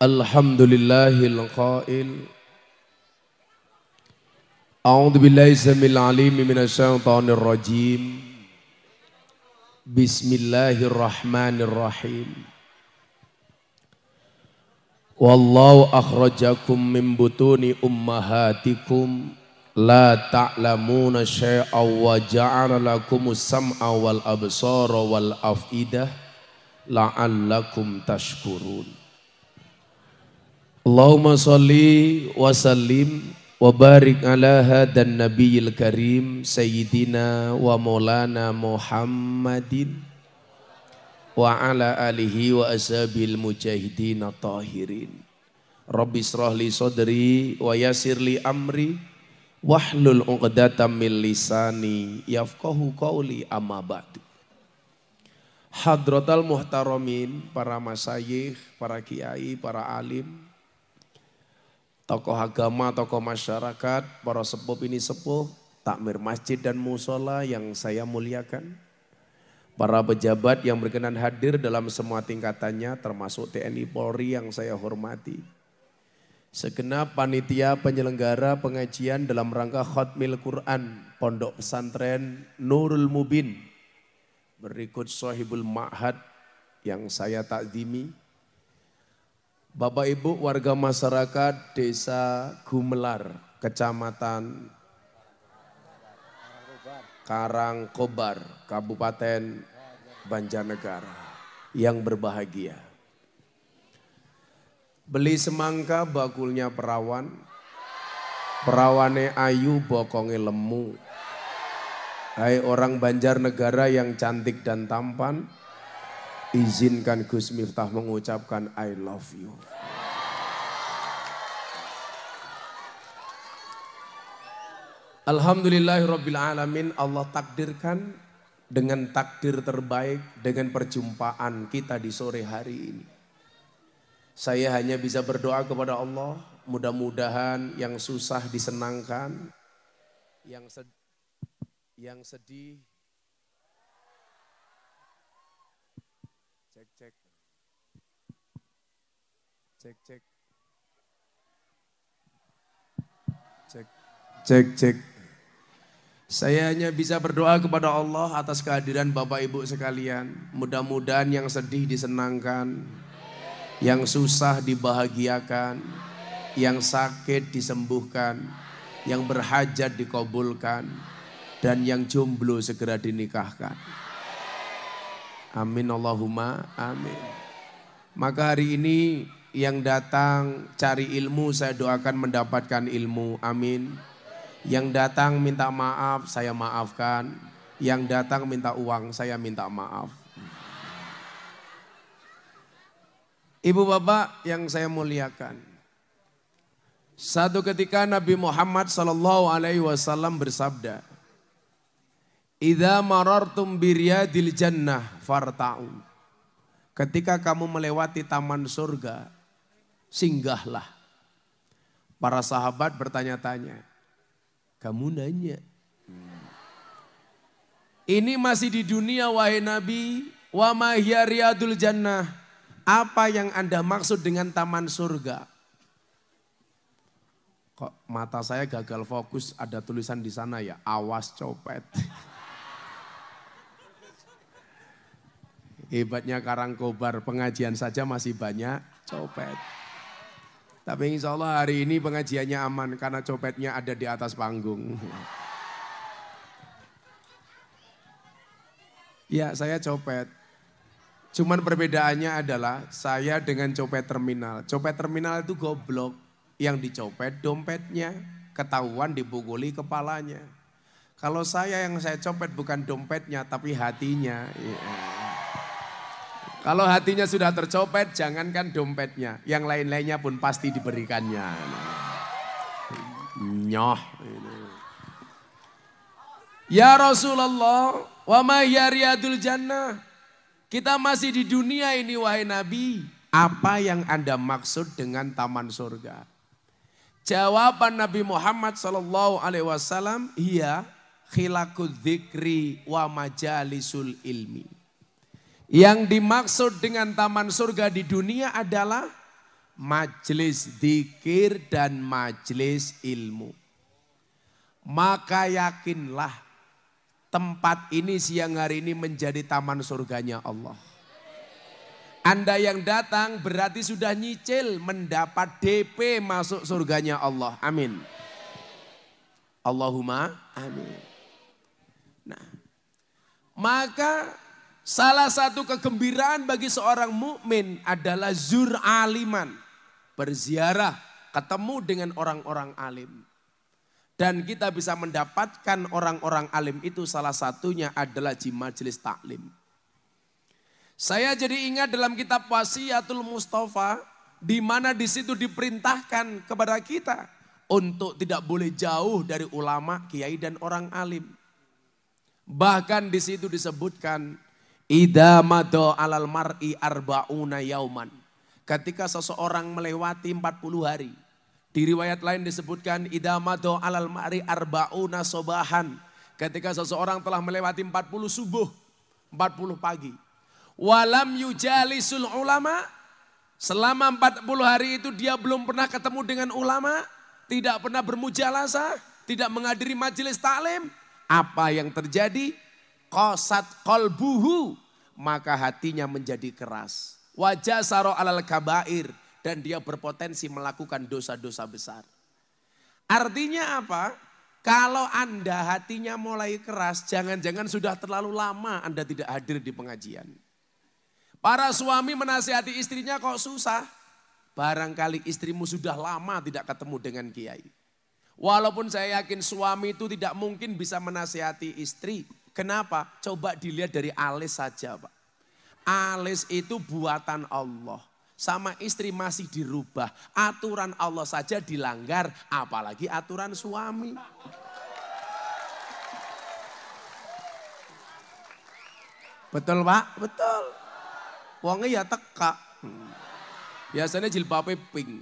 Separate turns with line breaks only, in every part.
Alhamdulillahil qail A'udzu billahi samil alim minasyaitonir rajim Bismillahirrahmanirrahim Wallahu akhrajakum min butuni ummahatikum la ta'lamuna syai'aw wa ja'ala lakumus sam'a wal absara wal afidah la'allakum tashkurun Allahumma salli wa sallim wa barik ala hadan nabiyil karim sayyidina wa maulana Muhammadin wa ala alihi wa ashabil mujahidin tahirin. Rabbi israh li sadri wa yasir li amri wahlul uqdatam min lisani yafqahu qawli amma ba'du. Hadratal muhtaramin, para masayikh, para kiai, para alim, tokoh agama, tokoh masyarakat, para sepuh ini sepuh, takmir masjid dan musola yang saya muliakan, para pejabat yang berkenan hadir dalam semua tingkatannya termasuk TNI Polri yang saya hormati, segenap panitia penyelenggara pengajian dalam rangka khotmil Quran Pondok Pesantren Nurul Mubin berikut Sohibul Ma'had yang saya takzimi, Bapak Ibu warga masyarakat Desa Gumelar, Kecamatan Karangkobar, Kabupaten Banjarnegara yang berbahagia. Beli semangka bakulnya perawan, perawane ayu bokonge lemu. Hai orang Banjarnegara yang cantik dan tampan, Izinkan Gus Miftah mengucapkan I love you. Robbil alamin Allah takdirkan dengan takdir terbaik dengan perjumpaan kita di sore hari ini. Saya hanya bisa berdoa kepada Allah, mudah-mudahan yang susah disenangkan, yang sedih, yang sedih cek cek cek cek cek saya hanya bisa berdoa kepada Allah atas kehadiran Bapak Ibu sekalian. Mudah-mudahan yang sedih disenangkan, yang susah dibahagiakan, yang sakit disembuhkan, yang berhajat dikabulkan, dan yang jomblo segera dinikahkan. Amin Allahumma amin. Maka hari ini yang datang cari ilmu saya doakan mendapatkan ilmu. Amin. Yang datang minta maaf saya maafkan. Yang datang minta uang saya minta maaf. Ibu bapak yang saya muliakan. Satu ketika Nabi Muhammad sallallahu alaihi wasallam bersabda, "Idza marartum biryadil jannah farta'u." Ketika kamu melewati taman surga, singgahlah. Para sahabat bertanya-tanya, kamu nanya. Ini masih di dunia wahai Nabi, wa mahyariadul jannah. Apa yang Anda maksud dengan taman surga? Kok mata saya gagal fokus ada tulisan di sana ya, awas copet. Hebatnya Karangkobar, pengajian saja masih banyak copet. Tapi insya Allah hari ini pengajiannya aman karena copetnya ada di atas panggung. Ya saya copet. Cuman perbedaannya adalah saya dengan copet terminal. Copet terminal itu goblok. Yang dicopet dompetnya. Ketahuan dibukuli kepalanya. Kalau saya yang saya copet bukan dompetnya tapi hatinya. Yeah. Kalau hatinya sudah tercopet, jangankan dompetnya. Yang lain-lainnya pun pasti diberikannya. Nyoh. Ya Rasulullah, wa ma yariadul jannah. Kita masih di dunia ini wahai Nabi. Apa yang Anda maksud dengan taman surga? Jawaban Nabi Muhammad Sallallahu Alaihi Wasallam, iya khilakud wa majalisul ilmi. Yang dimaksud dengan taman surga di dunia adalah majelis dikir dan majelis ilmu. Maka yakinlah tempat ini siang hari ini menjadi taman surganya Allah. Anda yang datang berarti sudah nyicil mendapat DP masuk surganya Allah. Amin. Allahumma amin. Nah, maka Salah satu kegembiraan bagi seorang mukmin adalah zur aliman, Berziarah, ketemu dengan orang-orang alim. Dan kita bisa mendapatkan orang-orang alim itu salah satunya adalah di majelis taklim. Saya jadi ingat dalam kitab Wasiatul Mustafa di mana di situ diperintahkan kepada kita untuk tidak boleh jauh dari ulama, kiai dan orang alim. Bahkan di situ disebutkan Ida mado alal mar'i arba'una yauman. Ketika seseorang melewati 40 hari. Di riwayat lain disebutkan ida mado alal mar'i arba'una sobahan. Ketika seseorang telah melewati 40 subuh, 40 pagi. Walam yujalisul ulama. Selama 40 hari itu dia belum pernah ketemu dengan ulama. Tidak pernah bermujalasa. Tidak menghadiri majelis taklim. Apa yang terjadi? Kosat kolbuhu. Maka hatinya menjadi keras. Wajah saro alal kabair. Dan dia berpotensi melakukan dosa-dosa besar. Artinya apa? Kalau Anda hatinya mulai keras, jangan-jangan sudah terlalu lama Anda tidak hadir di pengajian. Para suami menasihati istrinya kok susah. Barangkali istrimu sudah lama tidak ketemu dengan kiai. Walaupun saya yakin suami itu tidak mungkin bisa menasihati istri. Kenapa? Coba dilihat dari alis saja Pak. Alis itu buatan Allah. Sama istri masih dirubah. Aturan Allah saja dilanggar. Apalagi aturan suami. Betul Pak? Betul. Wongnya ya teka. Hmm. Biasanya jilbabnya pink.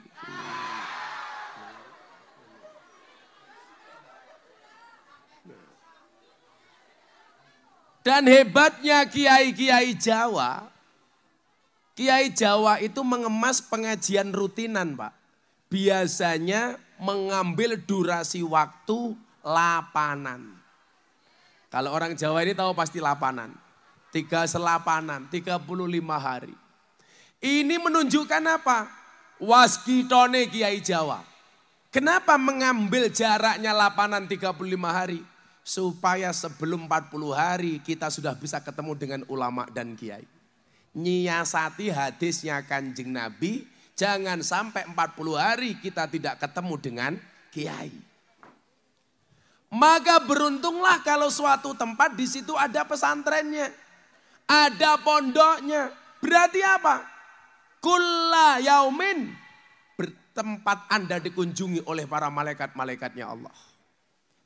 Dan hebatnya kiai-kiai Jawa, kiai Jawa itu mengemas pengajian rutinan, Pak. Biasanya mengambil durasi waktu lapanan. Kalau orang Jawa ini tahu pasti lapanan. Tiga selapanan, 35 hari. Ini menunjukkan apa? Waskitone Kiai Jawa. Kenapa mengambil jaraknya lapanan 35 hari? supaya sebelum 40 hari kita sudah bisa ketemu dengan ulama dan kiai. Nyiasati hadisnya kanjeng Nabi, jangan sampai 40 hari kita tidak ketemu dengan kiai. Maka beruntunglah kalau suatu tempat di situ ada pesantrennya, ada pondoknya. Berarti apa? Kulla yaumin bertempat Anda dikunjungi oleh para malaikat-malaikatnya Allah.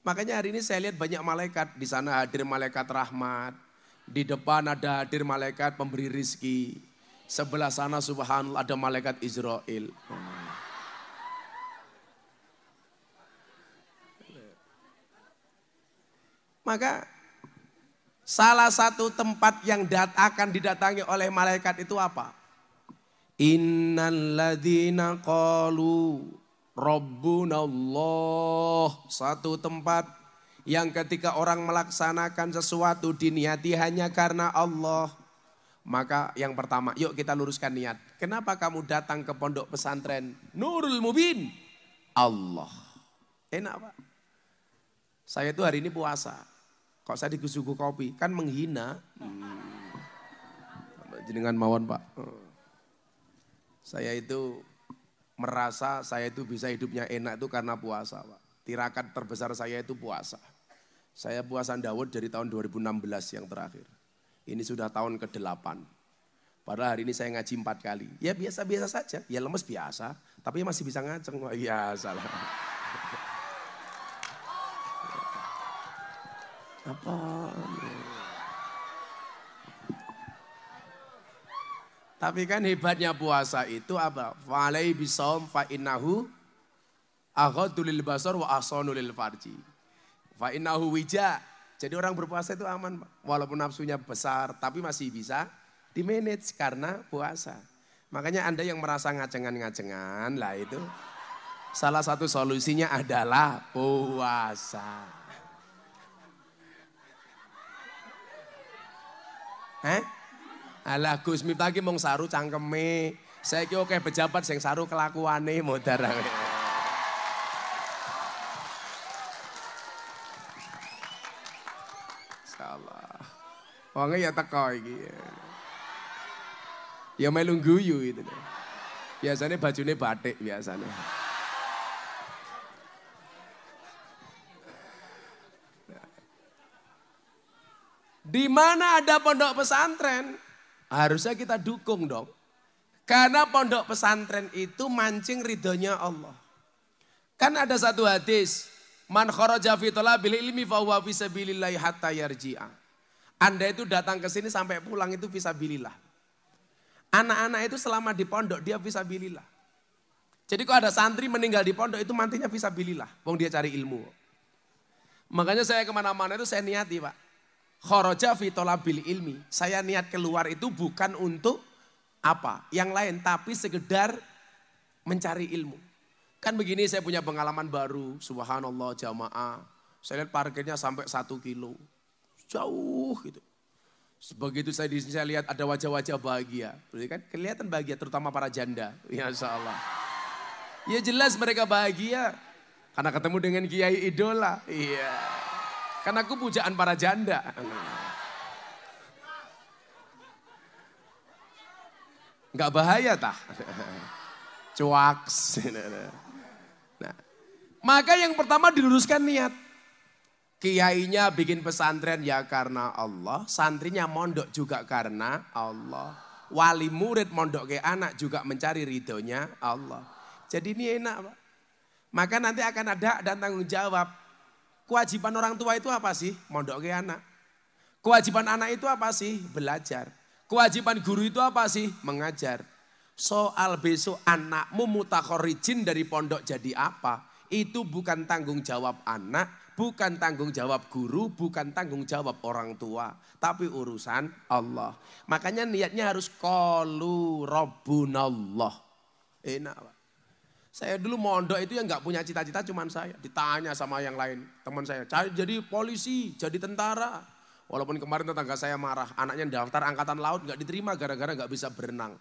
Makanya hari ini saya lihat banyak malaikat. Di sana hadir malaikat rahmat. Di depan ada hadir malaikat pemberi rizki. Sebelah sana subhanallah ada malaikat Israel. Maka salah satu tempat yang dat akan didatangi oleh malaikat itu apa? Innal ladhina qalu Rabbunallah satu tempat yang ketika orang melaksanakan sesuatu diniati hanya karena Allah maka yang pertama yuk kita luruskan niat kenapa kamu datang ke pondok pesantren Nurul Mubin Allah enak Pak saya itu hari ini puasa kok saya digusuku kopi kan menghina hmm. jenengan mawon Pak saya itu merasa saya itu bisa hidupnya enak itu karena puasa Pak. Tirakat terbesar saya itu puasa. Saya puasa Dawud dari tahun 2016 yang terakhir. Ini sudah tahun ke-8. Padahal hari ini saya ngaji empat kali. Ya biasa-biasa saja. Ya lemes biasa. Tapi masih bisa ngaceng. Oh, iya salah. Apa? Tapi kan hebatnya puasa itu apa? Walai bisom fa innahu aghadulil basar wa ahsanulil farji. Fa innahu wija. Jadi orang berpuasa itu aman walaupun nafsunya besar tapi masih bisa di manage karena puasa. Makanya Anda yang merasa ngacengan-ngacengan lah itu salah satu solusinya adalah puasa. Hah? Alah Gus Miftah ki mung saru cangkeme. Saiki oke pejabat sing saru kelakuane modar. Salah. wong ya teko iki. Ya melu guyu itu. Biasanya bajunya batik biasanya. Di mana ada pondok pesantren, Harusnya kita dukung dong. Karena pondok pesantren itu mancing ridhonya Allah. Kan ada satu hadis, man kharaja fi bil ilmi fa huwa hatta yarji'a. Anda itu datang ke sini sampai pulang itu visabilillah. Anak-anak itu selama di pondok dia visabilillah. Jadi kok ada santri meninggal di pondok itu mantinya visabilillah. Wong dia cari ilmu. Makanya saya kemana-mana itu saya niati pak khoroja fitolah ilmi. Saya niat keluar itu bukan untuk apa yang lain tapi sekedar mencari ilmu. Kan begini saya punya pengalaman baru, subhanallah jamaah. Saya lihat parkirnya sampai satu kilo. Jauh gitu. Sebegitu saya di sini saya lihat ada wajah-wajah bahagia. Berarti kan kelihatan bahagia terutama para janda. Ya insya Allah. Ya jelas mereka bahagia. Karena ketemu dengan Kiai Idola. Iya. Yeah. Karena aku pujaan para janda. Enggak bahaya tah. Cuaks. Nah, maka yang pertama diluruskan niat. Kiainya bikin pesantren ya karena Allah. Santrinya mondok juga karena Allah. Wali murid mondok ke anak juga mencari ridhonya Allah. Jadi ini enak Pak. Maka nanti akan ada dan tanggung jawab. Kewajiban orang tua itu apa sih? Mondok ke anak. Kewajiban anak itu apa sih? Belajar. Kewajiban guru itu apa sih? Mengajar. Soal besok anakmu mutakhorijin dari pondok jadi apa? Itu bukan tanggung jawab anak, bukan tanggung jawab guru, bukan tanggung jawab orang tua. Tapi urusan Allah. Makanya niatnya harus kolu robbunallah. Enak Pak. Saya dulu mondok itu yang nggak punya cita-cita cuman saya. Ditanya sama yang lain, teman saya. Jadi polisi, jadi tentara. Walaupun kemarin tetangga saya marah, anaknya daftar angkatan laut nggak diterima gara-gara nggak bisa berenang.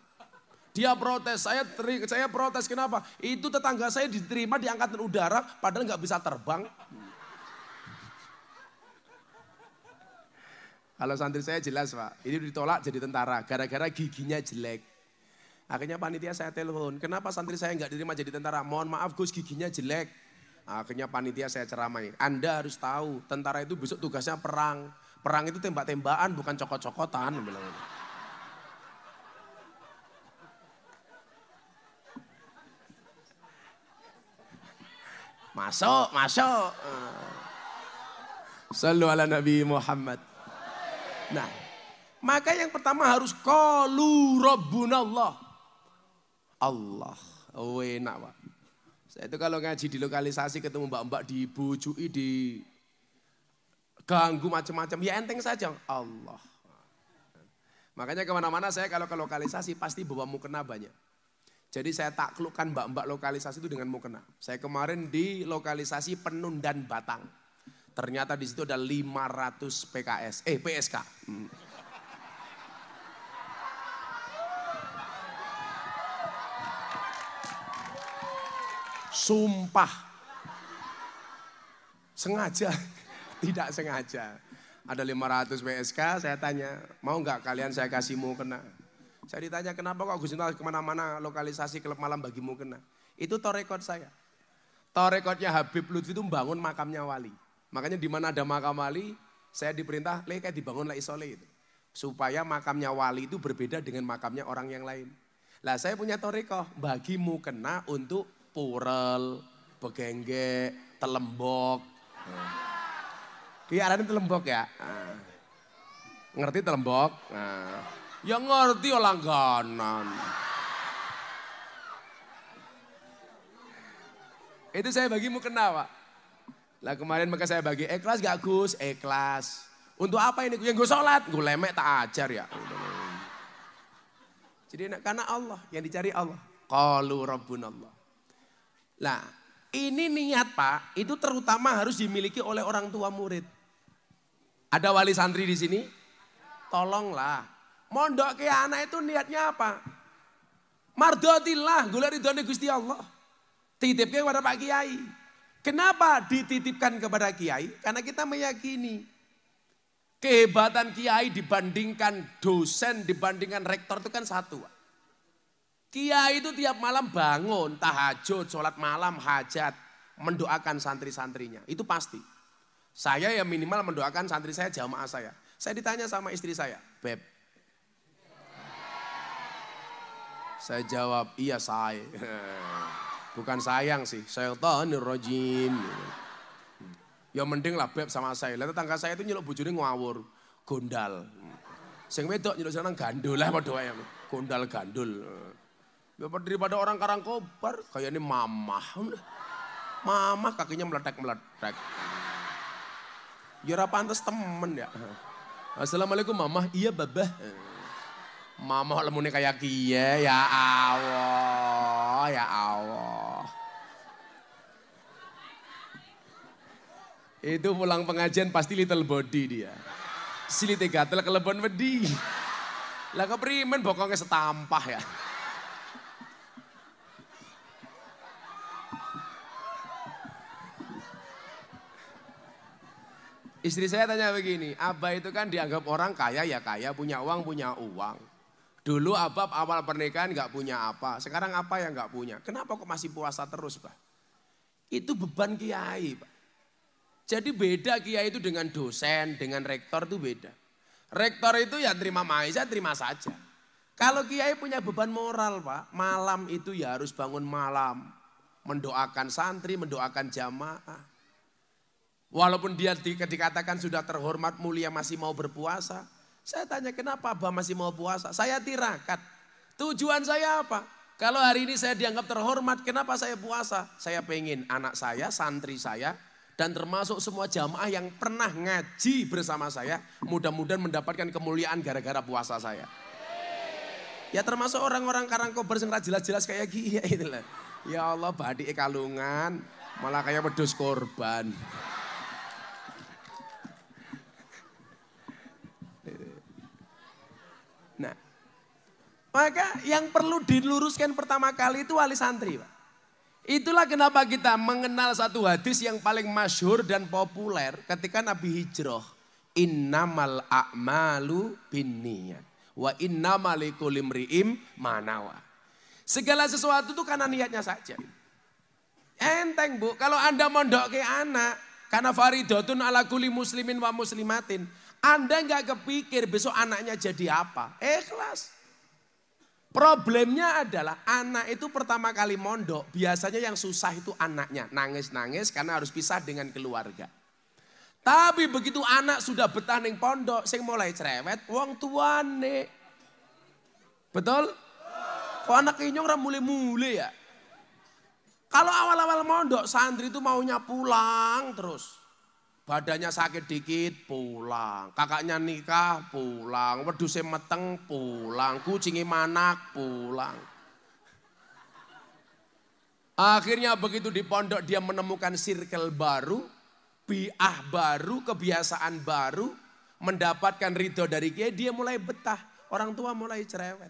Dia protes, saya teri, saya protes kenapa? Itu tetangga saya diterima di angkatan udara padahal nggak bisa terbang. Kalau santri saya jelas pak, ini ditolak jadi tentara gara-gara giginya jelek. Akhirnya panitia saya telepon, kenapa santri saya nggak diterima jadi tentara? Mohon maaf Gus giginya jelek. Akhirnya panitia saya ceramai, Anda harus tahu tentara itu besok tugasnya perang. Perang itu tembak-tembakan bukan cokot-cokotan. Masuk, masuk. Eh. Selalu ala Nabi Muhammad. Nah, maka yang pertama harus kolu Allah. Allah. Oh, enak pak. Saya itu kalau ngaji di lokalisasi ketemu mbak-mbak dibujui, di ganggu macam-macam. Ya enteng saja Allah. Makanya kemana-mana saya kalau ke lokalisasi pasti bawa mukena banyak. Jadi saya taklukkan mbak-mbak lokalisasi itu dengan mukena. Saya kemarin di lokalisasi Penundan Batang. Ternyata di situ ada 500 PKS, eh PSK. Hmm. Sumpah. Sengaja, tidak sengaja. Ada 500 WSK, saya tanya, mau nggak kalian saya kasih mau kena? Saya ditanya, kenapa kok Gus Intal kemana-mana lokalisasi klub malam bagimu kena? Itu torekot saya. Torekotnya Habib Lutfi itu bangun makamnya wali. Makanya di mana ada makam wali, saya diperintah, leh kayak dibangun lah isole itu. Supaya makamnya wali itu berbeda dengan makamnya orang yang lain. Lah saya punya toriko, bagimu kena untuk purel, begengge, telembok. Iya, arane telembok ya. Ngerti telembok? Nah. Ya ngerti ya langganan. Itu saya bagimu kena, Pak. Lah kemarin maka saya bagi ikhlas gak Gus? Ikhlas. Untuk apa ini? Yang gue sholat. Gue lemek tak ajar ya. Jadi karena Allah. Yang dicari Allah. Qalu Rabbun Allah. Nah, ini niat Pak, itu terutama harus dimiliki oleh orang tua murid. Ada wali santri di sini? Tolonglah. Mondok ke anak itu niatnya apa? Mardotilah, gula ridhoni Gusti Allah. Titipkan kepada Pak Kiai. Kenapa dititipkan kepada Kiai? Karena kita meyakini kehebatan Kiai dibandingkan dosen, dibandingkan rektor itu kan satu. Kia itu tiap malam bangun, tahajud, sholat malam, hajat, mendoakan santri-santrinya. Itu pasti. Saya ya minimal mendoakan santri saya, jamaah saya. Saya ditanya sama istri saya, Beb. Saya jawab, iya saya. Bukan sayang sih, saya syaitanir rojim. Ya mending lah Beb sama saya. Lihat tetangga saya itu nyeluk bojone ngawur, gondal. Sing wedok nyeluk seneng gandul lah yang Gondal gandul. Ya, daripada orang Karangkobar, kayak ini mamah. Hmm. Mamah kakinya meletak meletak. Jura ya, pantas temen ya. Assalamualaikum mamah, iya babah. Eh, mamah lemune kayak kia, ya Allah, ya Allah. Itu pulang pengajian pasti little body dia. Silite gatel kelebon wedi. Lah keprimen bokongnya setampah ya. Istri saya tanya begini, Abah itu kan dianggap orang kaya ya kaya, punya uang punya uang. Dulu Abah awal pernikahan nggak punya apa, sekarang apa yang nggak punya? Kenapa kok masih puasa terus, Pak? Itu beban kiai, Pak. Jadi beda kiai itu dengan dosen, dengan rektor itu beda. Rektor itu ya terima maizah, terima saja. Kalau kiai punya beban moral, Pak, malam itu ya harus bangun malam, mendoakan santri, mendoakan jamaah. Walaupun dia dikatakan sudah terhormat mulia masih mau berpuasa. Saya tanya kenapa Abah masih mau puasa? Saya tirakat. Tujuan saya apa? Kalau hari ini saya dianggap terhormat, kenapa saya puasa? Saya pengen anak saya, santri saya, dan termasuk semua jamaah yang pernah ngaji bersama saya, mudah-mudahan mendapatkan kemuliaan gara-gara puasa saya. Ya termasuk orang-orang Karangkobar yang jelas-jelas kayak gini ya Ya Allah badik kalungan, malah kayak pedus korban. Maka yang perlu diluruskan pertama kali itu wali santri. Pak. Itulah kenapa kita mengenal satu hadis yang paling masyhur dan populer ketika Nabi hijrah. Innamal a'malu bin wa innamaliku limri'im manawa. Segala sesuatu itu karena niatnya saja. Enteng bu, kalau anda mondok ke anak, karena faridotun ala kuli muslimin wa muslimatin. Anda nggak kepikir besok anaknya jadi apa. Ikhlas. Eh, Problemnya adalah anak itu pertama kali mondok, biasanya yang susah itu anaknya, nangis-nangis karena harus pisah dengan keluarga. Tapi begitu anak sudah betah di pondok, sing mulai cerewet, wong nih, Betul? Kok anak inyong orang mulai-mulai ya? Kalau awal-awal mondok, santri itu maunya pulang terus. Badannya sakit dikit pulang, kakaknya nikah pulang, wedhuse meteng pulang, kucingi manak pulang. Akhirnya begitu di pondok dia menemukan sirkel baru, biah baru, kebiasaan baru, mendapatkan ridho dari dia dia mulai betah, orang tua mulai cerewet.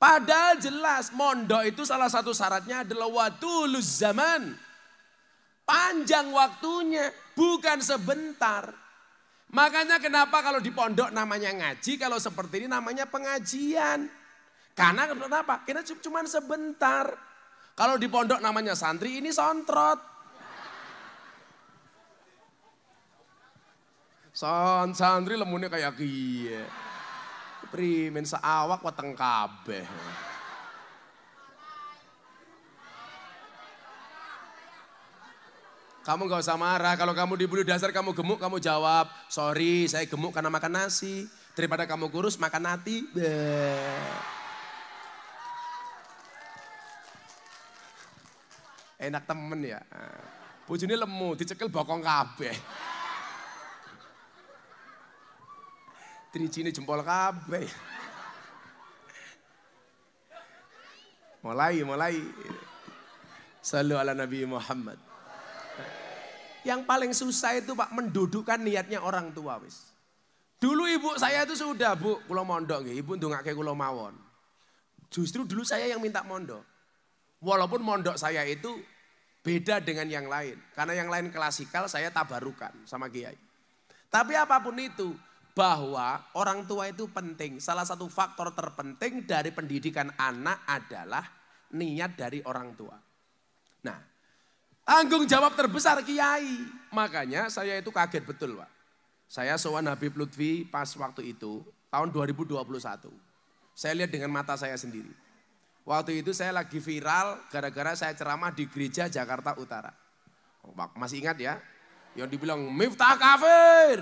Padahal jelas mondok itu salah satu syaratnya adalah waktu watuluz zaman Panjang waktunya, bukan sebentar. Makanya kenapa kalau di pondok namanya ngaji, kalau seperti ini namanya pengajian. Karena kenapa? Karena cuma sebentar. Kalau di pondok namanya santri, ini sontrot. San santri lemunnya kayak gini, Primen seawak wateng kabeh. Kamu gak usah marah, kalau kamu dibully dasar kamu gemuk, kamu jawab, sorry saya gemuk karena makan nasi. Daripada kamu kurus, makan nati. enak temen ya. puji ini lemu, dicekel bokong kabeh. ini jempol kabeh. Mulai, mulai. Salam ala Nabi Muhammad. Yang paling susah itu Pak mendudukkan niatnya orang tua wis. Dulu ibu saya itu sudah bu, kulo mondok nggih, ibu ndongake kulo mawon. Justru dulu saya yang minta mondok. Walaupun mondok saya itu beda dengan yang lain. Karena yang lain klasikal saya tabarukan sama kiai. Tapi apapun itu, bahwa orang tua itu penting. Salah satu faktor terpenting dari pendidikan anak adalah niat dari orang tua. Nah, Tanggung jawab terbesar kiai. Makanya saya itu kaget betul Pak. Saya sowan Habib Lutfi pas waktu itu tahun 2021. Saya lihat dengan mata saya sendiri. Waktu itu saya lagi viral gara-gara saya ceramah di gereja Jakarta Utara. Oh, masih ingat ya? Yang dibilang Miftah kafir.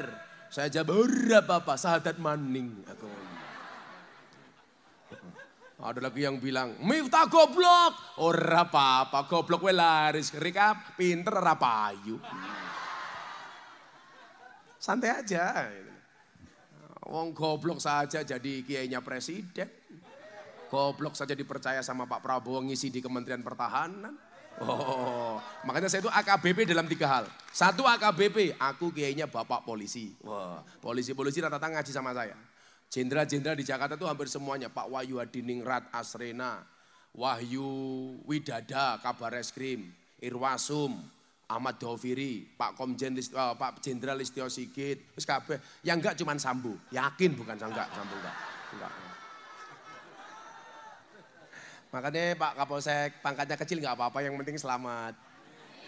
Saya jawab berapa Pak Sahadat Maning. Aku. Ada lagi yang bilang, Miftah goblok. oh, apa-apa, goblok gue laris Rika pinter rapayu. Santai aja. Wong goblok saja jadi kiainya presiden. Goblok saja dipercaya sama Pak Prabowo ngisi di Kementerian Pertahanan.
Oh,
makanya saya itu AKBP dalam tiga hal. Satu AKBP, aku kiainya bapak polisi. Wah, polisi-polisi rata-rata ngaji sama saya. Jenderal-jenderal di Jakarta itu hampir semuanya. Pak Wahyu Adiningrat, Asrena, Wahyu Widada, Kabar Eskrim, Irwasum, Ahmad Doviri, Pak Komjen, uh, Pak Jenderal Listio Sigit, terus kabeh. Yang enggak cuman Sambu, yakin bukan enggak, Sambu enggak. enggak. Makanya Pak Kapolsek pangkatnya kecil nggak apa-apa, yang penting selamat.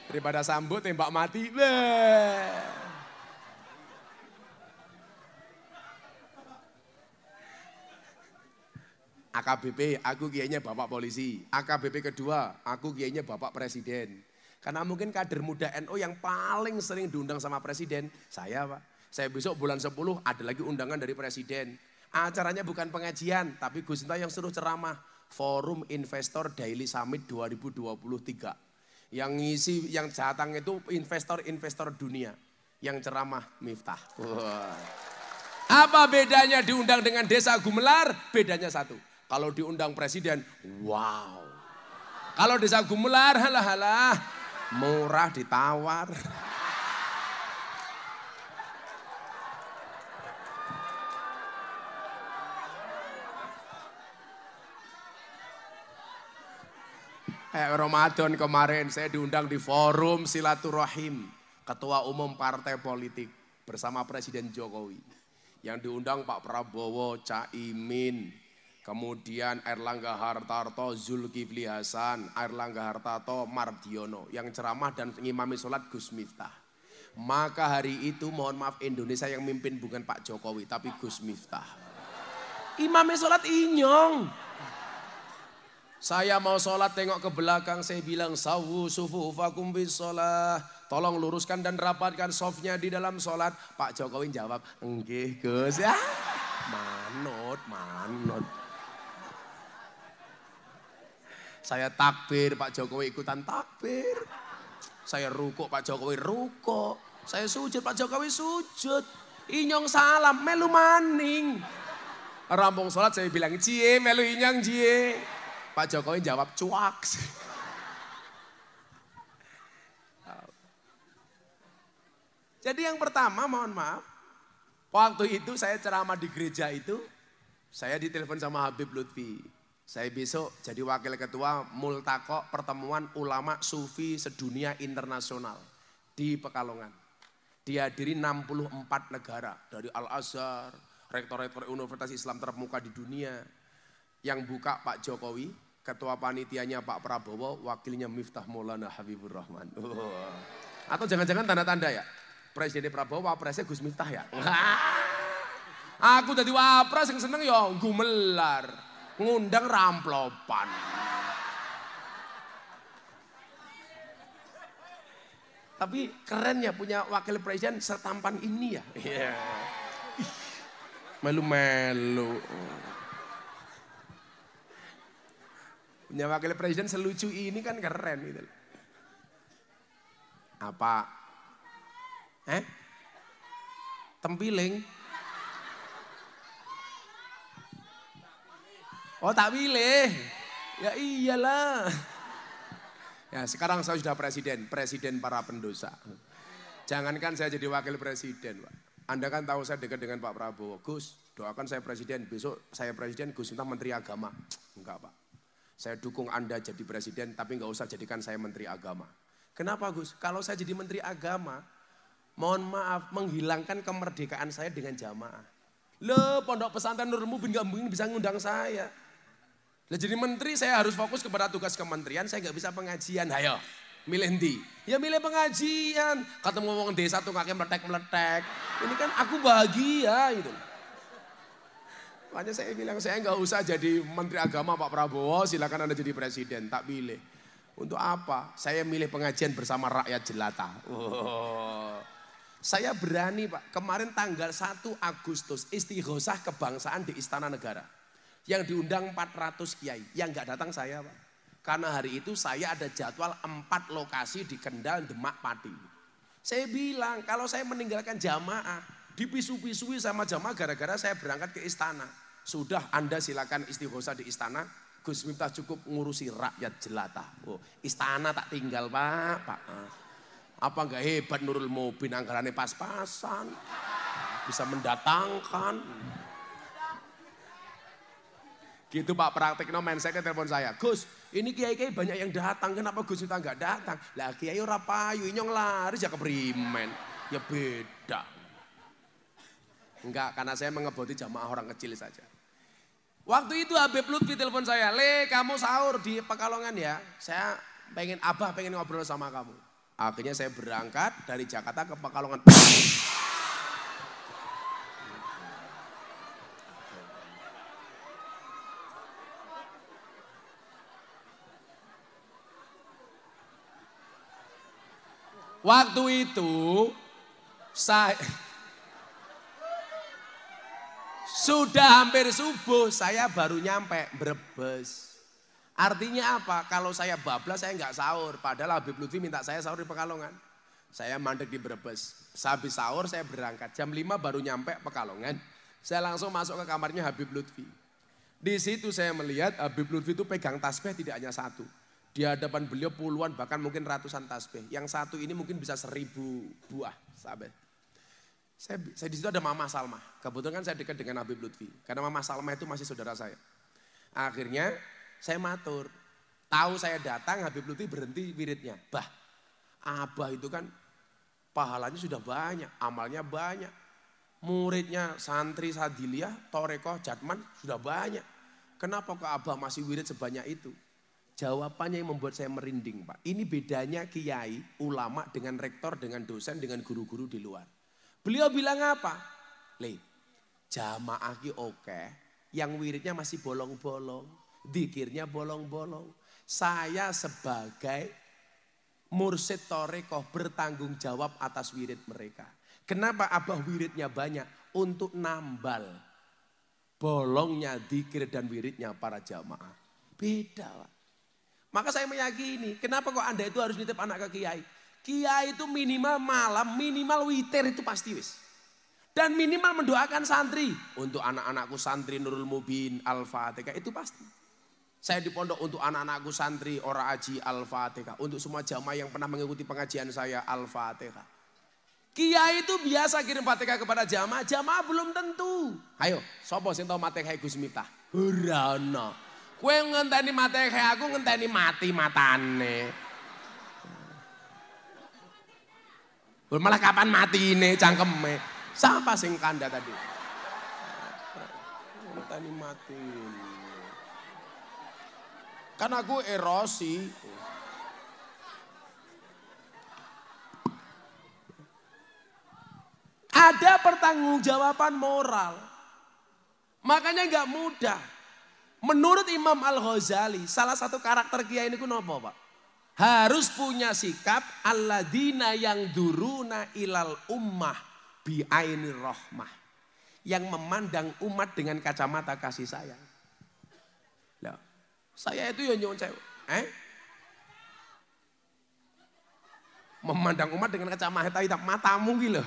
Daripada Sambu tembak mati, bleh. AKBP, aku kiainya Bapak Polisi. AKBP kedua, aku kiainya Bapak Presiden. Karena mungkin kader muda NU NO yang paling sering diundang sama Presiden, saya Pak. Saya besok bulan 10 ada lagi undangan dari Presiden. Acaranya bukan pengajian, tapi Gus Sinta yang suruh ceramah. Forum Investor Daily Summit 2023. Yang ngisi, yang datang itu investor-investor dunia. Yang ceramah Miftah. Wow. Apa bedanya diundang dengan desa Gumelar? Bedanya satu. Kalau diundang presiden, wow. Kalau desa Gumelar, halah halah, murah ditawar. Eh, Ramadan kemarin saya diundang di forum silaturahim ketua umum partai politik bersama Presiden Jokowi. Yang diundang Pak Prabowo, Caimin, Kemudian Erlangga Hartarto, Zulkifli Hasan, Erlangga Hartarto, Mardiono. Yang ceramah dan ngimami sholat Gus Miftah. Maka hari itu mohon maaf Indonesia yang mimpin bukan Pak Jokowi tapi Gus Miftah. Imamnya sholat inyong. Saya mau sholat tengok ke belakang saya bilang sawu sufu fakum bis sholat. Tolong luruskan dan rapatkan softnya di dalam sholat. Pak Jokowi jawab enggih Gus ya. Manut, manut. Saya takbir, Pak Jokowi ikutan takbir. Saya rukuk, Pak Jokowi rukuk. Saya sujud, Pak Jokowi sujud. Inyong salam, melu maning. Rampung sholat saya bilang, cie melu inyong cie. Pak Jokowi jawab, cuak. Jadi yang pertama mohon maaf. Waktu itu saya ceramah di gereja itu. Saya ditelepon sama Habib Lutfi. Saya besok jadi wakil ketua Multako Pertemuan Ulama Sufi Sedunia Internasional di Pekalongan. Dihadiri 64 negara dari Al-Azhar, rektor-rektor Universitas Islam terkemuka di dunia. Yang buka Pak Jokowi, ketua panitianya Pak Prabowo, wakilnya Miftah Maulana Habibur Rahman. Oh. Atau jangan-jangan tanda-tanda ya. Presiden Prabowo, wapresnya Gus Miftah ya. Aku jadi wapres yang seneng ya gumelar ngundang ramplopan. Tapi keren ya punya wakil presiden setampan ini ya. Iya. Melu-melu. Punya wakil presiden selucu ini kan keren gitu. Apa? Eh? Tempiling? Oh tak pilih. Ya iyalah. Ya sekarang saya sudah presiden, presiden para pendosa. Jangankan saya jadi wakil presiden Pak. Anda kan tahu saya dekat dengan Pak Prabowo. Gus, doakan saya presiden. Besok saya presiden, Gus minta menteri agama. Enggak Pak. Saya dukung Anda jadi presiden, tapi enggak usah jadikan saya menteri agama. Kenapa Gus? Kalau saya jadi menteri agama, mohon maaf, menghilangkan kemerdekaan saya dengan jamaah. Loh, pondok pesantren Nur Mubin gak mungkin bisa ngundang saya. Nah jadi menteri saya harus fokus kepada tugas kementerian, saya nggak bisa pengajian. Ayo, ya, milih ndi? Ya milih pengajian. Ketemu ngomong desa tuh kakek meletek-meletek. Ini kan aku bahagia gitu. Makanya saya bilang saya nggak usah jadi menteri agama Pak Prabowo, silakan Anda jadi presiden, tak pilih. Untuk apa? Saya milih pengajian bersama rakyat jelata. Oh. Saya berani Pak, kemarin tanggal 1 Agustus istighosah kebangsaan di Istana Negara. Yang diundang 400 kiai. Yang nggak datang saya Pak. Karena hari itu saya ada jadwal empat lokasi di Kendal, Demak, Pati. Saya bilang kalau saya meninggalkan jamaah, dipisu-pisui sama jamaah gara-gara saya berangkat ke istana. Sudah Anda silakan istighosa di istana, Gus Miftah cukup ngurusi rakyat jelata. Oh, istana tak tinggal pak, pak. Ah. Apa nggak hebat Nurul Mubin anggarannya pas-pasan, bisa mendatangkan. Gitu Pak Praktikno mindsetnya telepon saya. Gus, ini kiai-kiai banyak yang datang. Kenapa Gus kita nggak datang? Lah kiai ora payu, nyong laris ya keprimen. Ya beda. Enggak, karena saya mengeboti jamaah orang kecil saja. Waktu itu Habib Lutfi telepon saya, Le kamu sahur di Pekalongan ya. Saya pengen abah pengen ngobrol sama kamu. Akhirnya saya berangkat dari Jakarta ke Pekalongan. Waktu itu saya sudah hampir subuh saya baru nyampe Brebes. Artinya apa? Kalau saya bablas saya nggak sahur. Padahal Habib Lutfi minta saya sahur di Pekalongan. Saya mandek di Brebes. Sabi sahur saya berangkat. Jam 5 baru nyampe Pekalongan. Saya langsung masuk ke kamarnya Habib Lutfi. Di situ saya melihat Habib Lutfi itu pegang tasbih tidak hanya satu. Di hadapan beliau puluhan bahkan mungkin ratusan tasbih. Yang satu ini mungkin bisa seribu buah sahabat. Saya, saya di situ ada Mama Salma. Kebetulan kan saya dekat dengan Habib Lutfi. Karena Mama Salma itu masih saudara saya. Akhirnya saya matur. Tahu saya datang Habib Lutfi berhenti wiridnya. Bah, Abah itu kan pahalanya sudah banyak, amalnya banyak muridnya santri Sadilia, torekoh, jatman sudah banyak. Kenapa kok Abah masih wirid sebanyak itu? Jawabannya yang membuat saya merinding Pak. Ini bedanya kiai, ulama dengan rektor, dengan dosen, dengan guru-guru di luar. Beliau bilang apa? Le, jamaah ki oke, yang wiridnya masih bolong-bolong, dikirnya bolong-bolong. Saya sebagai mursid torekoh bertanggung jawab atas wirid mereka. Kenapa abah wiridnya banyak? Untuk nambal bolongnya dikir dan wiridnya para jamaah. Beda Pak. Maka saya meyakini, kenapa kok Anda itu harus nitip anak ke kiai? Kiai itu minimal malam, minimal witir itu pasti wis. Dan minimal mendoakan santri. Untuk anak-anakku santri Nurul Mubin, Al-Fatihah itu pasti. Saya di pondok untuk anak-anakku santri, ora aji, Al-Fatihah. Untuk semua jamaah yang pernah mengikuti pengajian saya, Al-Fatihah. Kiai itu biasa kirim fatihah kepada jamaah, jamaah belum tentu. Ayo, sopo sing tau matehai Gus Miftah? Hurana. Kue ngenteni mati kayak aku ngenteni mati matane. Malah kapan mati ini cangkeme. Siapa sing kanda tadi? Ngenteni mati karena aku erosi. Ada pertanggungjawaban moral. Makanya nggak mudah. Menurut Imam Al-Ghazali, salah satu karakter kiai ini nopo, Pak? Harus punya sikap dina yang duruna ilal ummah biaini rohmah, Yang memandang umat dengan kacamata kasih sayang. Loh, saya itu ya nyuwun Eh? Memandang umat dengan kacamata hitam matamu gitu.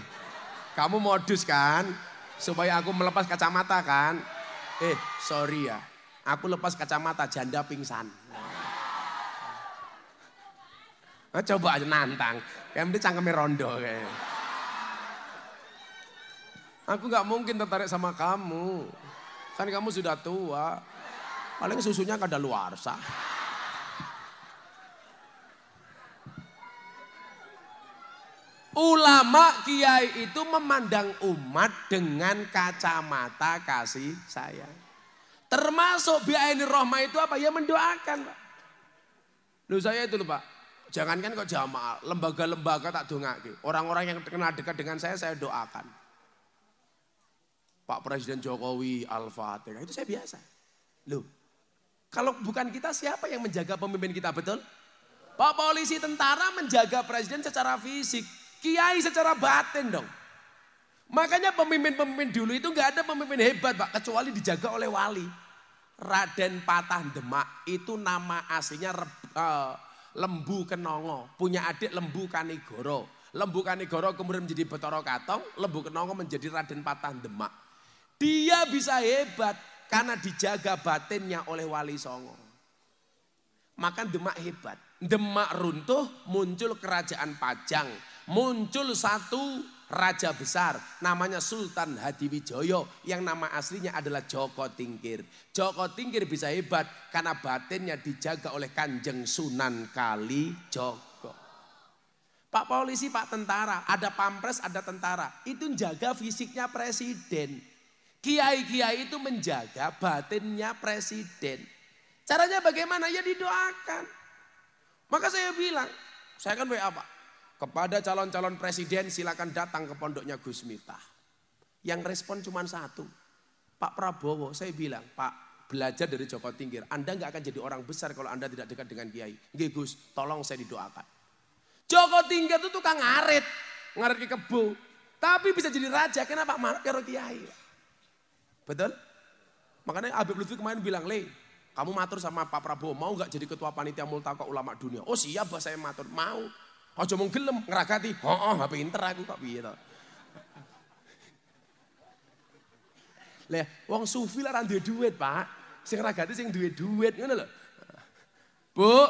Kamu modus kan? Supaya aku melepas kacamata kan? Eh, sorry ya Aku lepas kacamata, janda pingsan. Nah, coba aja nantang. Kayak penting cangkemi rondo kayak. Aku gak mungkin tertarik sama kamu. Kan kamu sudah tua. Paling susunya kada luar sah. Ulama kiai itu memandang umat dengan kacamata kasih sayang. Termasuk ini rohma itu apa? Ya mendoakan Pak. Lu saya itu Pak. Jangankan kok jamaah, lembaga-lembaga tak doa. Orang-orang yang terkenal dekat dengan saya, saya doakan. Pak Presiden Jokowi, Al-Fatihah, itu saya biasa. lu, kalau bukan kita siapa yang menjaga pemimpin kita, betul? Pak polisi tentara menjaga presiden secara fisik, kiai secara batin dong. Makanya pemimpin-pemimpin dulu itu nggak ada pemimpin hebat Pak, kecuali dijaga oleh wali. Raden Patah Demak itu nama aslinya eh, Lembu Kenongo, punya adik Lembu Kanigoro. Lembu Kanigoro kemudian menjadi Betoro Katong, Lembu Kenongo menjadi Raden Patah Demak. Dia bisa hebat karena dijaga batinnya oleh Wali Songo. Maka Demak hebat. Demak runtuh, muncul kerajaan Pajang, muncul satu raja besar namanya Sultan Hadiwijoyo yang nama aslinya adalah Joko Tingkir. Joko Tingkir bisa hebat karena batinnya dijaga oleh Kanjeng Sunan Kali Joko. Pak polisi, Pak tentara, ada pampres, ada tentara. Itu menjaga fisiknya presiden. Kiai-kiai itu menjaga batinnya presiden. Caranya bagaimana? Ya didoakan. Maka saya bilang, saya kan WA Pak. Kepada calon-calon presiden silakan datang ke pondoknya Gus Miftah. Yang respon cuma satu. Pak Prabowo, saya bilang, Pak belajar dari Joko Tingkir. Anda nggak akan jadi orang besar kalau Anda tidak dekat dengan Kiai. Nggih Gus, tolong saya didoakan. Joko Tingkir itu tukang ngarit, ngarit ke kebo. Tapi bisa jadi raja, kenapa marah karo Kiai? Betul? Makanya Habib Lutfi kemarin bilang, Le, kamu matur sama Pak Prabowo, mau nggak jadi ketua panitia multaka ulama dunia? Oh siap, saya matur, mau. Aja mung gelem ngeragati, Heeh, oh, pinter aku kok piye to. Lah, wong sufi lah duwe duit, Pak. Sing ragati sing duwe duit ngono lho. Bu,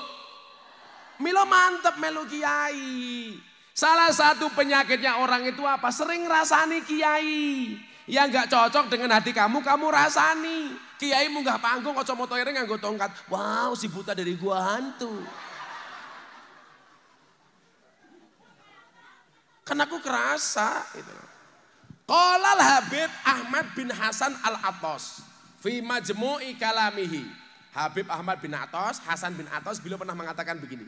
Milo mantep melu kiai. Salah satu penyakitnya orang itu apa? Sering rasani kiai. Yang gak cocok dengan hati kamu, kamu rasani. Kiai munggah panggung, kocok motoirnya nganggo tongkat. Wow, si buta dari gua hantu. Karena aku kerasa. Gitu. Kolal Habib Ahmad bin Hasan Al-Atos. Fi majmu'i kalamihi. Habib Ahmad bin Atos, Hasan bin Atos beliau pernah mengatakan begini.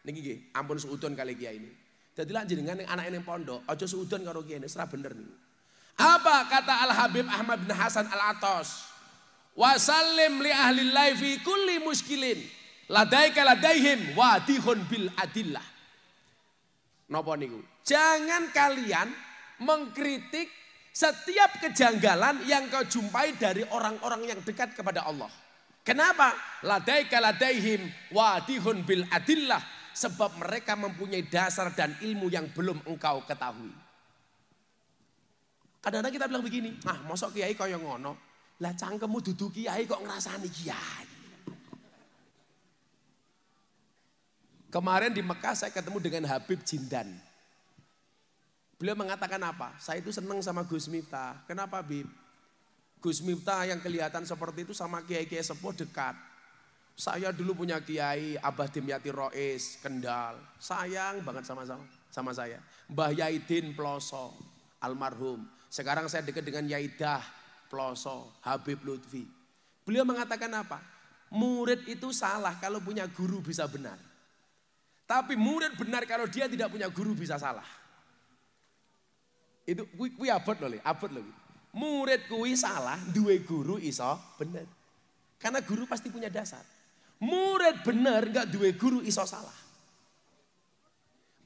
Niki nggih, ampun seudon kali kia ini. Jadi lah jenengan yang anak yang pondok, ojo seudon karo kia ini, serah bener nih. Apa kata Al Habib Ahmad bin Hasan Al Atos? Wasallim li ahli laifi kulli muskilin. Ladaika ladaihim wadihun bil adillah. Napa niku? Jangan kalian mengkritik setiap kejanggalan yang kau jumpai dari orang-orang yang dekat kepada Allah. Kenapa? Ladaika ladaihim wadihun bil adillah. Sebab mereka mempunyai dasar dan ilmu yang belum engkau ketahui. Kadang-kadang kita bilang begini, ah mosok kiai kau yang ngono. Lah cangkemmu duduk kiai kok ngerasani kiai. Kemarin di Mekah saya ketemu dengan Habib Jindan. Beliau mengatakan apa? Saya itu seneng sama Gus Miftah. Kenapa Bib? Gus Miftah yang kelihatan seperti itu sama kiai-kiai sepuh dekat. Saya dulu punya kiai Abah Dimyati Rois, Kendal. Sayang banget sama-sama sama saya. Mbah Yaidin Ploso, almarhum. Sekarang saya dekat dengan Yaidah Ploso, Habib Lutfi. Beliau mengatakan apa? Murid itu salah kalau punya guru bisa benar. Tapi murid benar kalau dia tidak punya guru bisa salah. Itu kuwi abot lho, abot lho. Murid kui salah, duwe guru iso bener. Karena guru pasti punya dasar. Murid bener gak duwe guru iso salah.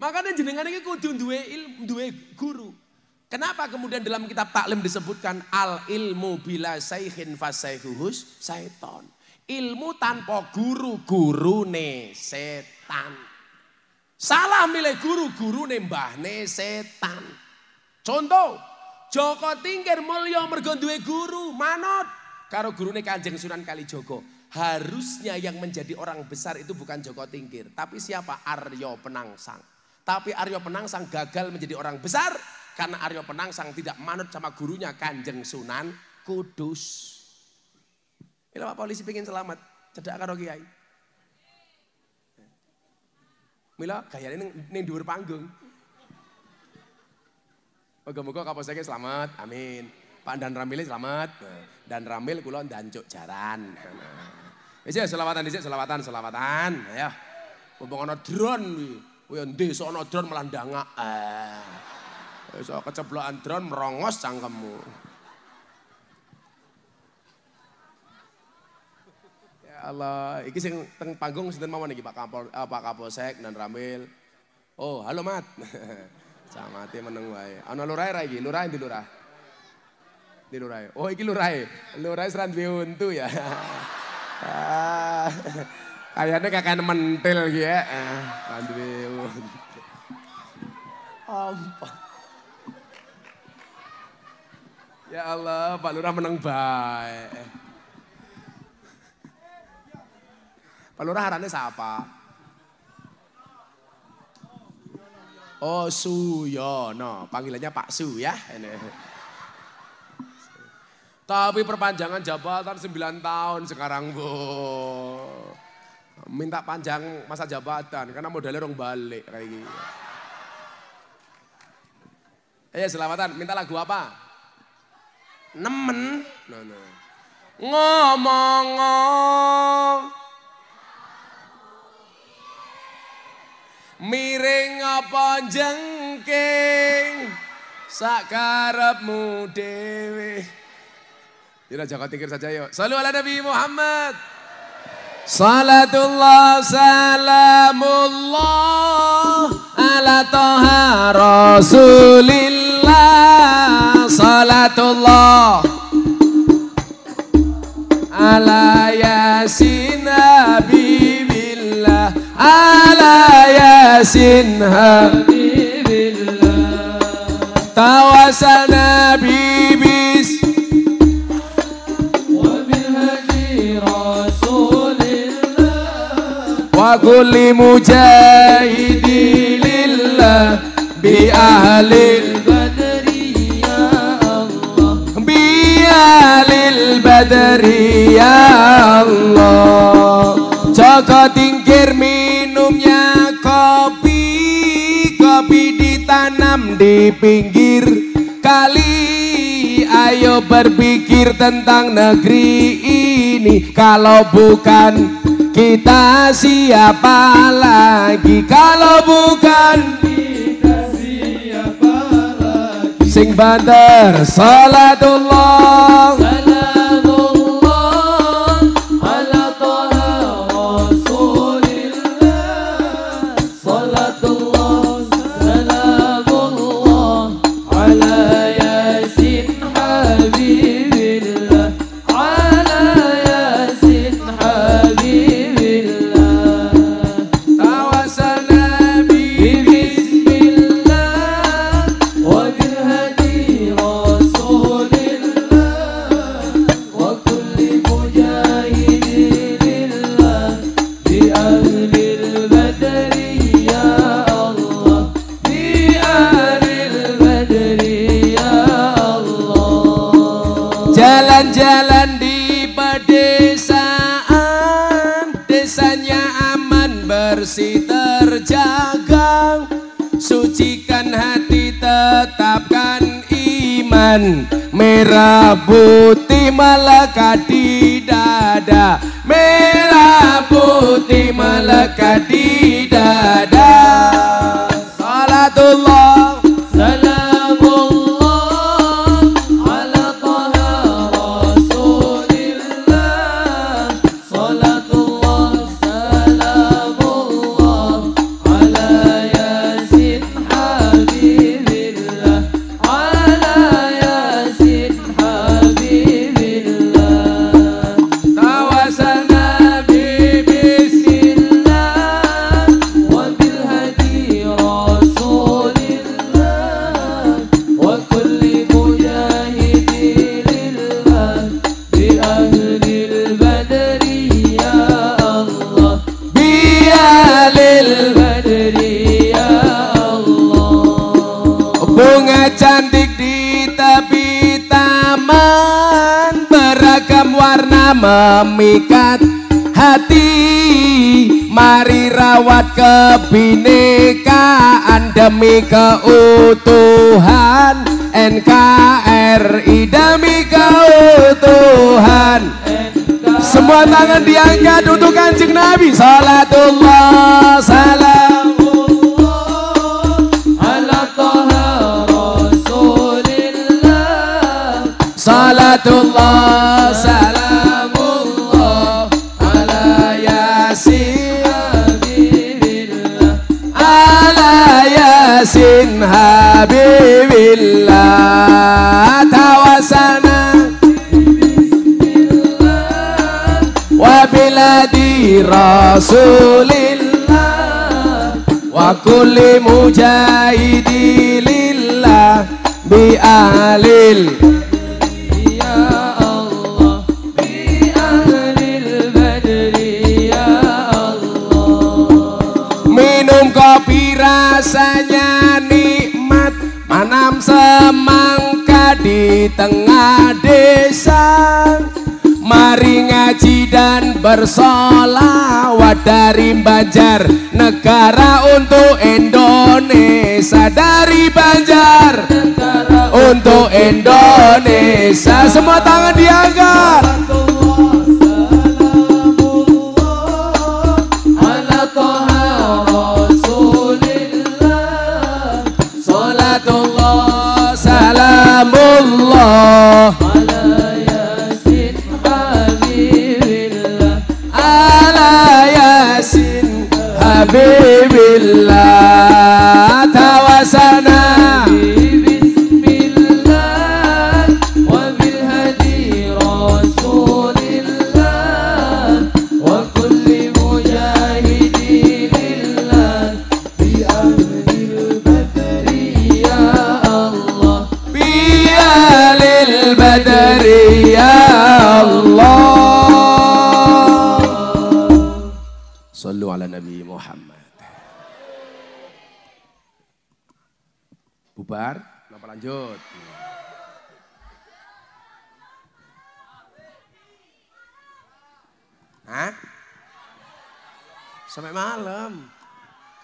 Makanya jenengan ini kudu duwe ilmu, duwe guru. Kenapa kemudian dalam kitab taklim disebutkan al ilmu bila sayhin fasayhuhus sayton. Ilmu tanpa guru, guru ne setan. Salah milih guru, guru nembah ne setan. Contoh, Joko Tingkir mulyo mergondue guru, manut karo gurune Kanjeng Sunan Kalijogo. Harusnya yang menjadi orang besar itu bukan Joko Tingkir, tapi siapa? Aryo Penangsang. Tapi Aryo Penangsang gagal menjadi orang besar karena Aryo Penangsang tidak manut sama gurunya Kanjeng Sunan Kudus. Ini Pak polisi pengen selamat, cedak karo kiai. Mila gaya ini neng dhuwur panggung. Moga-moga kapolseknya selamat, amin. Pak Dan Ramil selamat. Dan Ramil dan cuk jaran. Isi ya selawatan isi selawatan, selawatan, ya. Mumpung drone Wih, Kuwi desa drone melandanga. Eh. So keceblokan drone merongos cangkemmu. Ya Allah, ini sing teng panggung sinten mawon iki Pak Kapol, eh, Pak Kapolsek dan Ramil. Oh, halo Mat. Camate meneng wae. Ana lurae ra iki? Lurahe di lurah. Di lurae, Oh iki lurae, lurae seran duwe untu ya. Ah. Kayaknya kakek mentil gitu ya. duwe untu. Ampun. Ya Allah, Pak Lurah meneng baik. Pak Lurah harannya siapa? Oh Suyono, panggilannya Pak Su ya. Ini. Tapi perpanjangan jabatan 9 tahun sekarang Bu. Minta panjang masa jabatan karena modalnya orang balik kayak gitu. Eh selamatan, minta lagu apa? Nemen. No, nah, no. Nah. ngomong miring apa jengking sakarepmu dewe Tidak jaga tikir saja yuk. salam ala Nabi Muhammad. Salatullah salamullah ala toha rasulillah Salatullah ala yasin Yasin Habibillah Tawasal Nabi Bis Wa
bin Haji Rasulillah
lillah Bi ahli
al ya Allah
Bi ahli al ya Allah Cokot ingkir di pinggir kali Ayo berpikir tentang negeri ini Kalau bukan kita siapa lagi Kalau bukan kita siapa lagi Sing bandar Salatullah Salatullah Merah putih melekat di dada Merah putih melekat di dada memikat hati Mari rawat kebinekaan demi keutuhan NKRI demi keutuhan Semua tangan diangkat untuk kancing Nabi Salatullah Salam rasulillah wa kulli lillah bi alil ya bi ya minum kopi rasanya nikmat manam semangka di tengah desa dan bersolawat dari Banjar negara untuk Indonesia dari Banjar untuk Indonesia semua tangan diangkat Baby, la.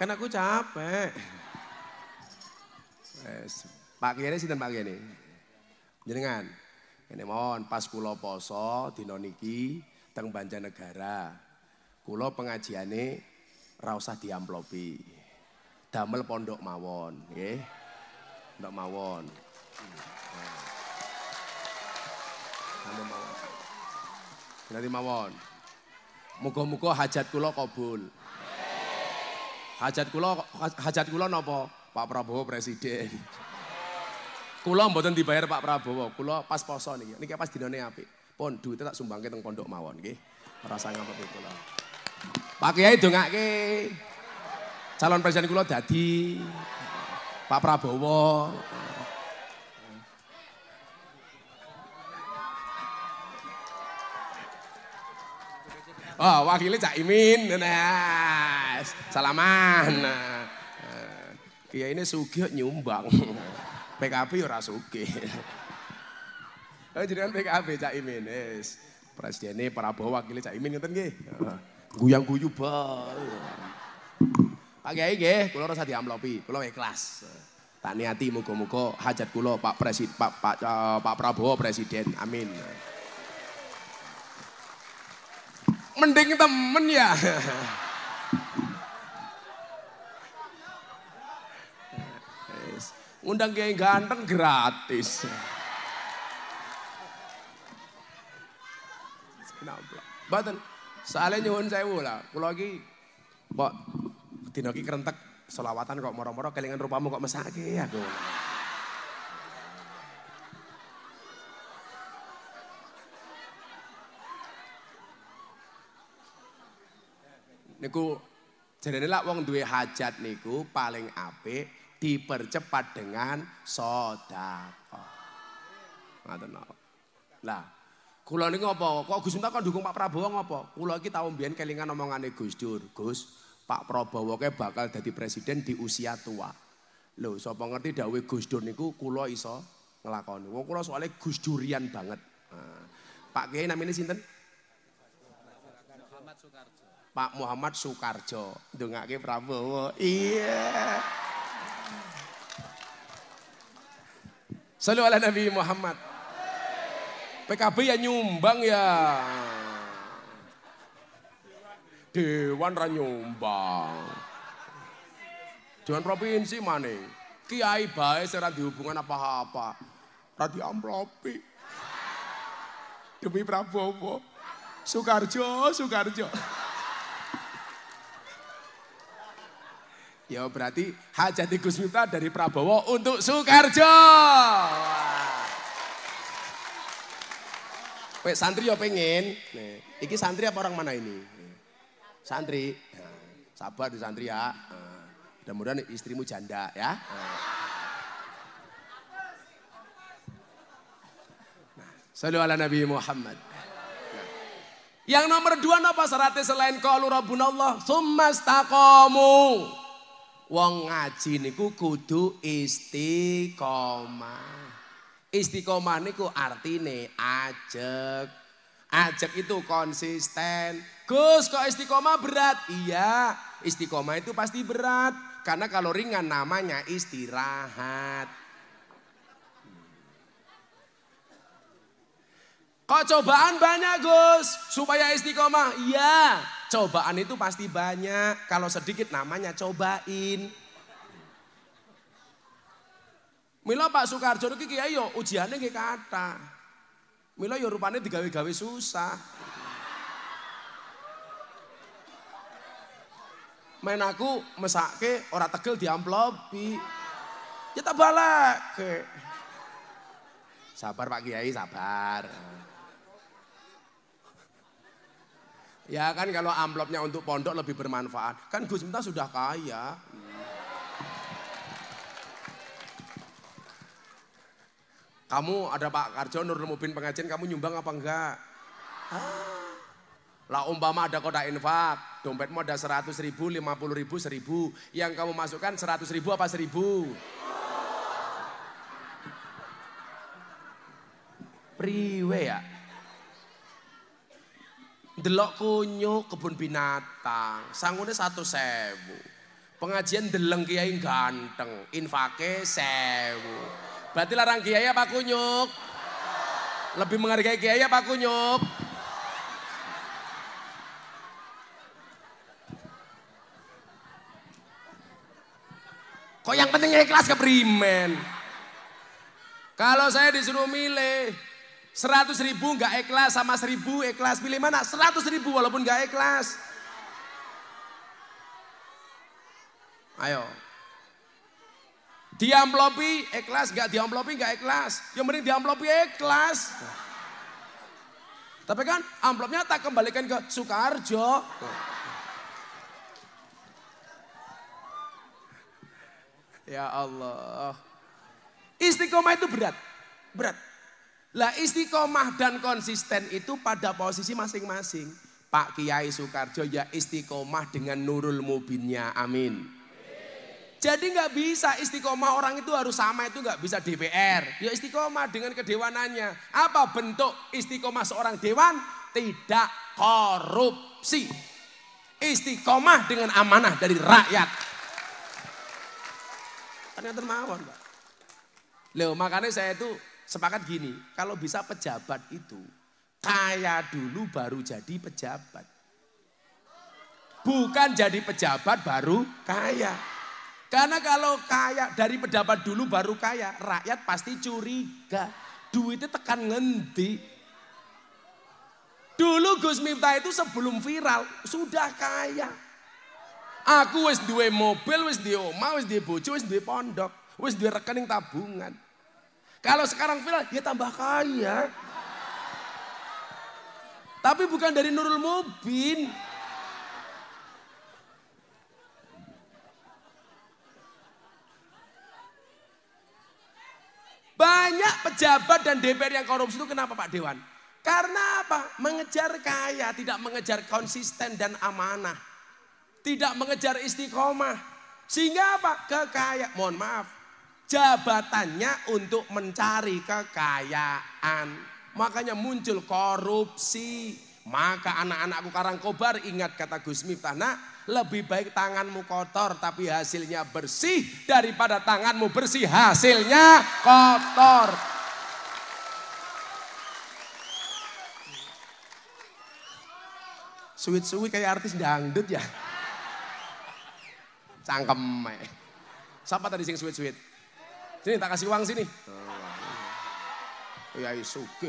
Kan aku capek. Yes. Pak Kiai sinten Pak Kiai? Jenengan. Ini mohon pas Kulo poso di Noniki, teng Banjarnegara. Kulo pengajiane ra rasa diamplopi. Damel pondok mawon, ya. Pondok mawon. Damel mawon. Berarti mawon. Muko-muko hajat Kulo kabul. Hajat kula hajat kula napa? Pak Prabowo presiden. Kula mboten dibayar Pak Prabowo, kula pas poso niki. Niki pas dinane apik. Pon duwite tak sumbangke teng pondok mawon nggih. Rasa ngampet kula. Pak Kiai dongake. Calon presiden kula dadi Pak Prabowo. Oh, wakilnya Cak Imin. Nah, salaman. Nah, Kia ini sugih nyumbang. PKB ya ora sugih. Oh, kan PKB Cak Imin. Yes. Presidennya Prabowo wakilnya Cak Imin ngeten nggih. Guyang guyu Pak Pak Kiai nggih, kula rasa diamplopi, kula ikhlas. Tak niati muga-muga hajat kula Pak Presiden Pak Pak, eh, Pak Prabowo presiden. Amin mending temen ya. undang kiai ganteng gratis. Kenapa? Baten, soalnya nyuhun sewu lah. Kulo lagi, kok dina kerentek solawatan kok moro-moro kelingan rupamu kok mesake aku. Ya, niku jadi lah wong duwe hajat niku paling apik dipercepat dengan sedekah. Ngoten Lah, kula niku apa? Kok Gus Miftah kok dukung Pak Prabowo ngopo? Kula iki tau mbiyen kelingan omongane Gus Dur. Gus, Pak Prabowo ke bakal jadi presiden di usia tua. Loh, sapa ngerti dawuh Gus Dur niku kula iso nglakoni. Wong kula soalnya Gus Durian banget. Nah, Pak Kiai namanya sinten?
Muhammad Soekarno.
Pak Muhammad Soekarjo. dengake Prabowo. Iya. salam ala Nabi Muhammad. PKB ya nyumbang ya. Dewan ra nyumbang. Dewan provinsi mana? Kiai baik secara dihubungan apa-apa. Ra diamplopi. Demi Prabowo. Soekarjo, Soekarjo. Ya berarti hajat Gus Miftah dari Prabowo untuk Soekarjo. Pak santri ya pengen. Nih, iki santri apa orang mana ini? Santri. Ya, sabar di santri ya. Mudah-mudahan istrimu janda ya. Nah, ala Nabi Muhammad. Yang nomor dua apa seratus selain qalu rabbunallah summa istaqamu wong ngaji niku kudu istiqomah. Istiqomah niku artine ajek. Ajek itu konsisten. Gus kok istiqomah berat? Iya, istiqomah itu pasti berat. Karena kalau ringan namanya istirahat. Kok cobaan banyak Gus? Supaya istiqomah? Iya, Cobaan itu pasti banyak. Kalau sedikit namanya cobain. Mila Pak Soekarjo itu kaya yo ujiannya kaya kata. Mila yo rupanya digawe-gawe susah. Main aku mesake ora tegel di amplopi. Ya tak balak. Sabar Pak Kiai, sabar. Ya kan kalau amplopnya untuk pondok lebih bermanfaat. Kan Gus Miftah sudah kaya. Kamu ada Pak Karjo Nurul Mubin pengajian kamu nyumbang apa enggak? Lah umpama ada kotak infak, dompetmu ada 100 ribu, 50 ribu, 1000. Yang kamu masukkan 100 ribu apa 1000? Priwe ya? delok kunyu kebun binatang, sangune satu sewu. Pengajian deleng kiai ganteng, infake sewu. Berarti larang kiai apa kunyuk? Lebih menghargai kiai apa kunyuk? Kok yang penting ikhlas keprimen? Kalau saya disuruh milih, Seratus ribu nggak ikhlas sama seribu ikhlas pilih mana? Seratus ribu walaupun nggak ikhlas. Ayo. Diamplopi ikhlas nggak diamplopi nggak ikhlas. Yang penting diamplopi ikhlas. Tapi kan amplopnya tak kembalikan ke Sukarjo, Ya Allah. Istiqomah itu berat. Berat. Lah istiqomah dan konsisten itu pada posisi masing-masing. Pak Kiai Soekarjo ya istiqomah dengan nurul mubinnya. Amin. Jadi nggak bisa istiqomah orang itu harus sama itu nggak bisa DPR. Ya istiqomah dengan kedewanannya. Apa bentuk istiqomah seorang dewan? Tidak korupsi. Istiqomah dengan amanah dari rakyat. Ternyata mawon, Pak. Loh, makanya saya itu sepakat gini, kalau bisa pejabat itu kaya dulu baru jadi pejabat. Bukan jadi pejabat baru kaya. Karena kalau kaya dari pejabat dulu baru kaya, rakyat pasti curiga. Duitnya tekan ngendi. Dulu Gus Miftah itu sebelum viral sudah kaya. Aku wis duwe mobil, wis duwe omah, wis duwe bojo, wis duwe pondok, wis duwe rekening tabungan. Kalau sekarang viral, dia ya tambah kaya. Tapi bukan dari Nurul Mubin. Banyak pejabat dan DPR yang korupsi itu kenapa Pak Dewan? Karena apa? Mengejar kaya, tidak mengejar konsisten dan amanah. Tidak mengejar istiqomah. Sehingga apa? Kekaya. Mohon maaf, jabatannya untuk mencari kekayaan. Makanya muncul korupsi. Maka anak-anakku Karangkobar ingat kata Gus Miftah, nak, lebih baik tanganmu kotor tapi hasilnya bersih daripada tanganmu bersih hasilnya kotor. Suwi-suwi kayak artis dangdut ya. Cangkem. Siapa tadi sing suwi-suwi? Sini tak kasih uang sini. Ya ke,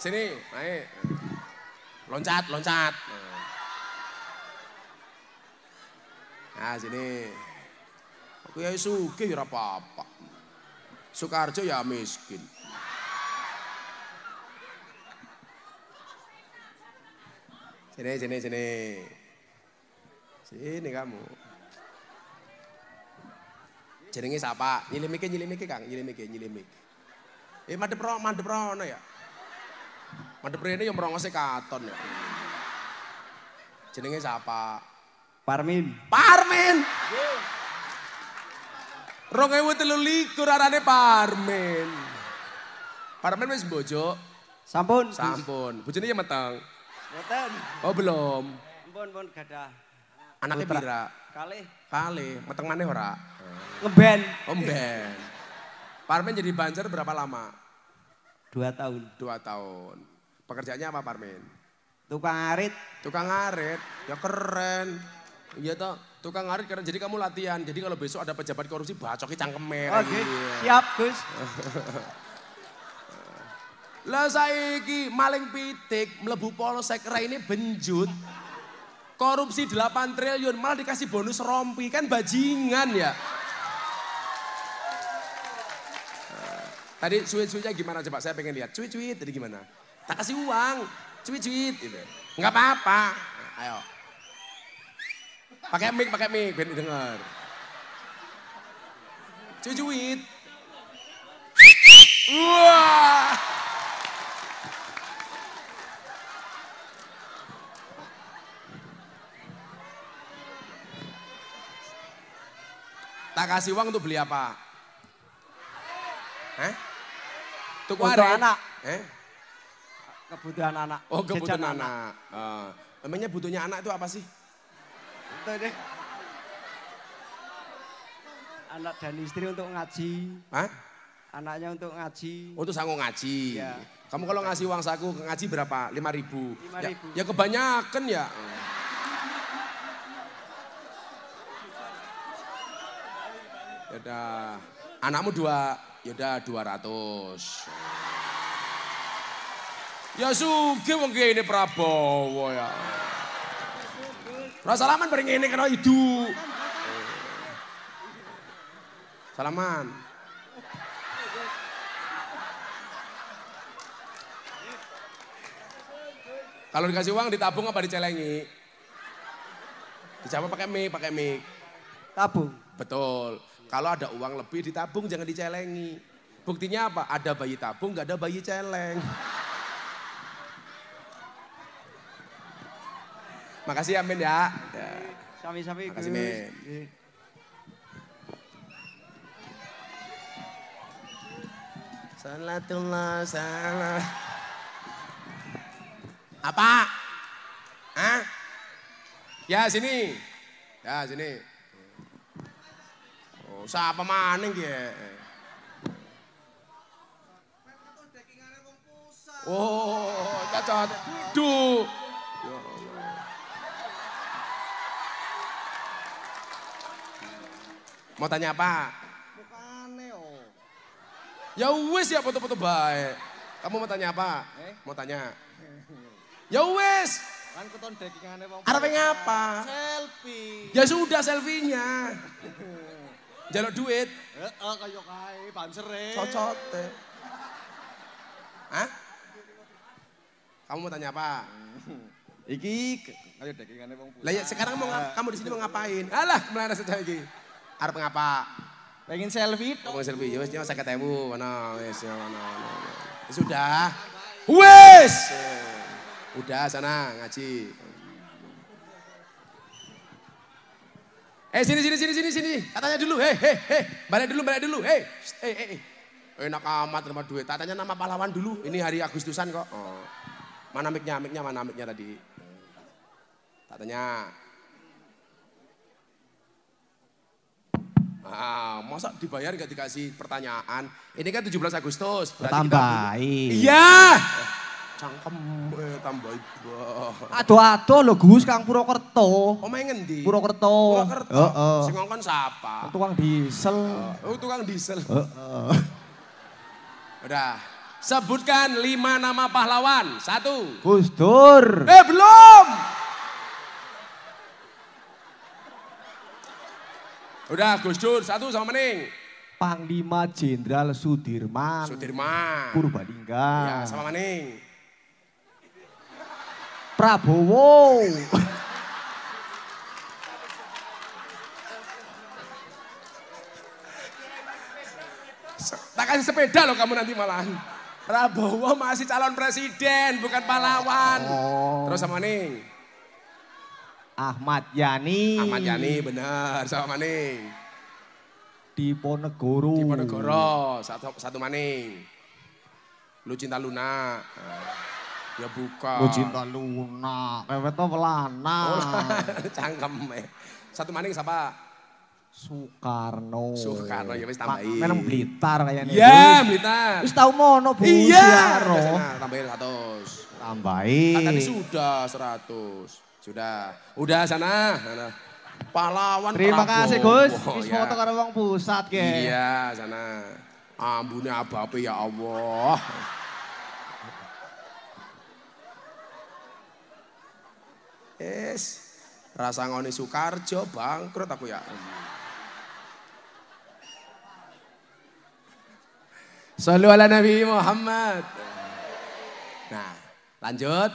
Sini, naik. Loncat, loncat. Nah, sini. Aku ya ke, ya apa-apa. Sukarjo ya miskin. Sini, sini, sini. Sini kamu jenenge sapa? Nyilimike nyilimike Kang, nyilimike nyilimike. Eh madep ro, madep rono ya. Madep rene ya merongose katon ya. Jenenge sapa? Parmin. Parmin. Rong ewu telu likur arane Parmin. Parmin wis bojo. Sampun. Sampun. Bojone ya meteng. Meteng. Oh belum.
Sampun pun gadah. Anaknya Putra. Bira. Kali.
Kali. Meteng mana ora? Ngeben. Oh, ngeben. Parmen jadi banjar berapa lama? Dua tahun. Dua tahun. Pekerjaannya apa Parmen? Tukang arit. Tukang arit. Ya keren. Iya toh, tukang arit karena jadi kamu latihan. Jadi kalau besok ada pejabat korupsi bacoki cangkeme. Oke. Okay. Iya. Yeah. Siap, Gus. Lah saiki maling pitik mlebu polsek ini benjut. Korupsi 8 triliun, malah dikasih bonus rompi. Kan bajingan ya. Eh, tadi cuit-cuitnya gimana coba saya pengen lihat. Cuit-cuit tadi gimana? Tak kasih uang, cuit-cuit gitu. nggak apa-apa. Nah, ayo. Pakai mic, pakai mic, biar dengar. Cuit-cuit. Wah. Wow. Tak kasih uang untuk beli apa? Eh? untuk are. anak. Eh? Kebutuhan anak. Oh kebutuhan anak. anak. Uh, emangnya butuhnya anak itu apa sih? Itu deh. Anak dan istri untuk ngaji. Hah? Anaknya untuk ngaji. Untuk sanggup ngaji. Ya. Kamu kalau ngasih uang saku ngaji berapa? Lima ribu. Lima ya, ribu. Ya, ya kebanyakan ya. Yaudah. Anakmu dua, yaudah dua ratus. Ya suge wong ini Prabowo ya. Rasa salaman bareng ini kena itu. Salaman. Kalau dikasih uang ditabung apa dicelengi? Dijawab pakai mic, pakai mic. Tabung. Betul. Kalau ada uang lebih ditabung jangan dicelengi. Buktinya apa? Ada bayi tabung, nggak ada bayi celeng. Makasih Amin ya. ya.
Sami-sami. Makasih Amin.
Iya. Salatullah salam. Apa? Hah? Ya sini. Ya sini. Sapa maning eh? oh, ya? Oh, cacat. Duh. Ya mau tanya apa? Bukane, oh. Ya wis ya foto-foto baik. Kamu mau tanya apa? Eh? Mau tanya. ya wis. Kan keton dagingane wong. Arep ngapa? Selfie. Ya sudah selfienya. Jaluk duit. Heeh, kaya kae pansere. Cocote. Eh. Hah? Kamu mau tanya apa? Hmm. Iki ayo dagingane wong bung. Lah ya sekarang mau kamu di sini mau ngapain? Alah, melaras saja iki. Arep ngapa? Pengen selfie Mau selfie. Ya wis nyawa 50.000 ngono, wis mana, Sudah. wes, Udah sana ngaji. Eh sini sini sini sini sini. Katanya dulu. Hei hei hei. Balik dulu balik dulu. Hei. Hei hei. Enak amat nama duit. Katanya nama pahlawan dulu. Ini hari Agustusan kok. Oh. Mana miknya miknya mana miknya tadi. Katanya. Ah, masa dibayar gak dikasih pertanyaan? Ini kan 17 Agustus. tambahin, Iya. Cangkem eh tambah ibu. Aduh aduh lo Gus Kang Purwokerto. main ngendi? Purwokerto. Purwokerto. Uh, uh. Sing ngongkon sapa? Tukang diesel. Oh, oh tukang diesel. Uh, uh. Udah. Sebutkan lima nama pahlawan. Satu. Gus Dur. Eh belum. Udah Gus Dur satu sama Mening. Panglima Jenderal Sudirman. Sudirman. Purbalingga. Ya, sama maning. Prabowo. tak kasih sepeda loh kamu nanti malahan. Prabowo masih calon presiden, bukan pahlawan. Oh. Terus sama nih. Ahmad Yani. Ahmad Yani benar sama nih. Diponegoro. Diponegoro satu satu maning. Lu cinta Luna. Nah. Ya buka. Lu cinta Luna, kewet tuh pelana. Oh, Cangkeme. Eh. Satu maning siapa? Soekarno. Soekarno ya wis tambahi. Meneng Blitar kayaknya. Iya, Blitar. Wis tau mono Bu Iya, nah, Tambahin 100. Tambahin. Kan tadi sudah 100. Sudah. Udah sana. sana. Pahlawan Terima Prabowo. kasih Gus. Oh, Wis iya. foto karo wong pusat ge. Iya, sana. Ambune apa ya Allah. Yes. Rasa ngoni Soekarjo bangkrut aku ya. Sallu ala Nabi Muhammad. Nah, lanjut.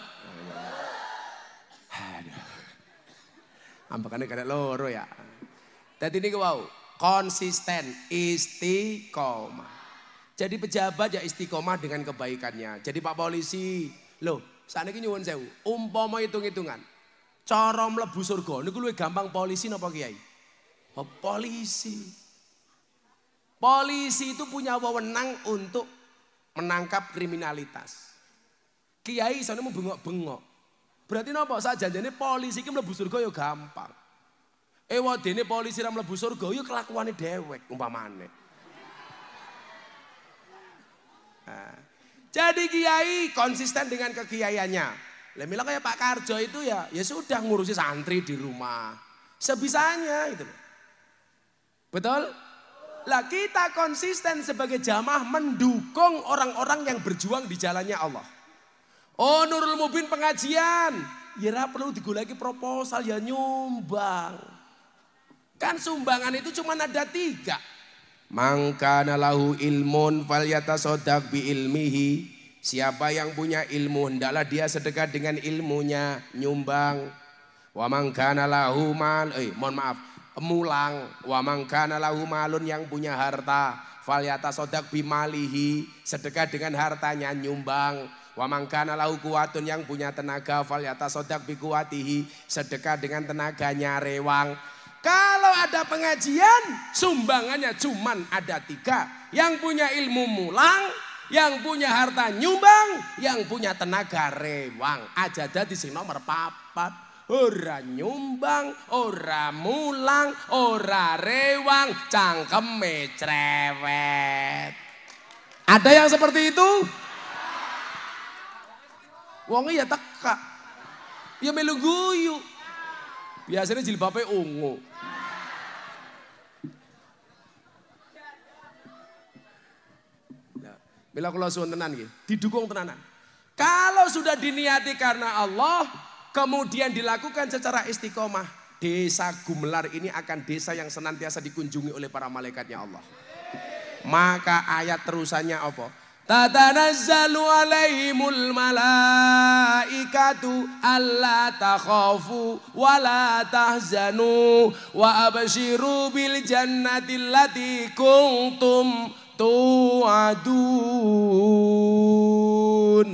Aduh. kena loro ya. Tadi ini wow, konsisten, istiqomah. Jadi pejabat ya istiqomah dengan kebaikannya. Jadi Pak Polisi, loh, saat ini nyuwun sewu, umpama hitung-hitungan. Cara mlebu surga niku luwih gampang polisi napa kiai? Oh, polisi. Polisi itu punya wewenang untuk menangkap kriminalitas. Kiai sana mau bengok-bengok. Berarti napa saja jadi polisi iki mlebu surga ya gampang. Ewa eh, dene polisi ra mlebu surga ya kelakuane dewek umpamane. Nah. Jadi kiai konsisten dengan kekiaiannya. Lah bilang kayak Pak Karjo itu ya, ya sudah ngurusi santri di rumah. Sebisanya itu Betul? Lah kita konsisten sebagai jamaah mendukung orang-orang yang berjuang di jalannya Allah. Oh Nurul Mubin pengajian. Ya perlu digulaki proposal ya nyumbang. Kan sumbangan itu cuma ada tiga. Mangkana lahu ilmun sodak bi ilmihi. Siapa yang punya ilmu, hendaklah dia sedekah dengan ilmunya, nyumbang. Wa mangkana lahu mal, eh mohon maaf, mulang. Wa mangkana lahu malun yang punya harta. Falyata sodak bimalihi, sedekah dengan hartanya, nyumbang. Wa mangkana lahu kuatun yang punya tenaga. Falyata sodak bikuatihi, sedekah dengan tenaganya, rewang. Kalau ada pengajian, sumbangannya cuman ada tiga. Yang punya ilmu mulang, yang punya harta nyumbang, yang punya tenaga rewang. Aja jadi sing nomor papat. Ora nyumbang, ora mulang, ora rewang, cangkeme cerewet. Ada yang seperti itu? Wong ya teka. Ya melu guyu. Biasanya jilbabnya ungu. Bila kula suwun tenan nggih, didukung tenanan. Kalau sudah diniati karena Allah, kemudian dilakukan secara istiqomah, desa Gumelar ini akan desa yang senantiasa dikunjungi oleh para malaikatnya Allah. Maka ayat terusannya apa? Tatanazzalu alaihimul malaikatu alla takhafu wa la tahzanu wa abshiru bil jannati allati kuntum tu'adun.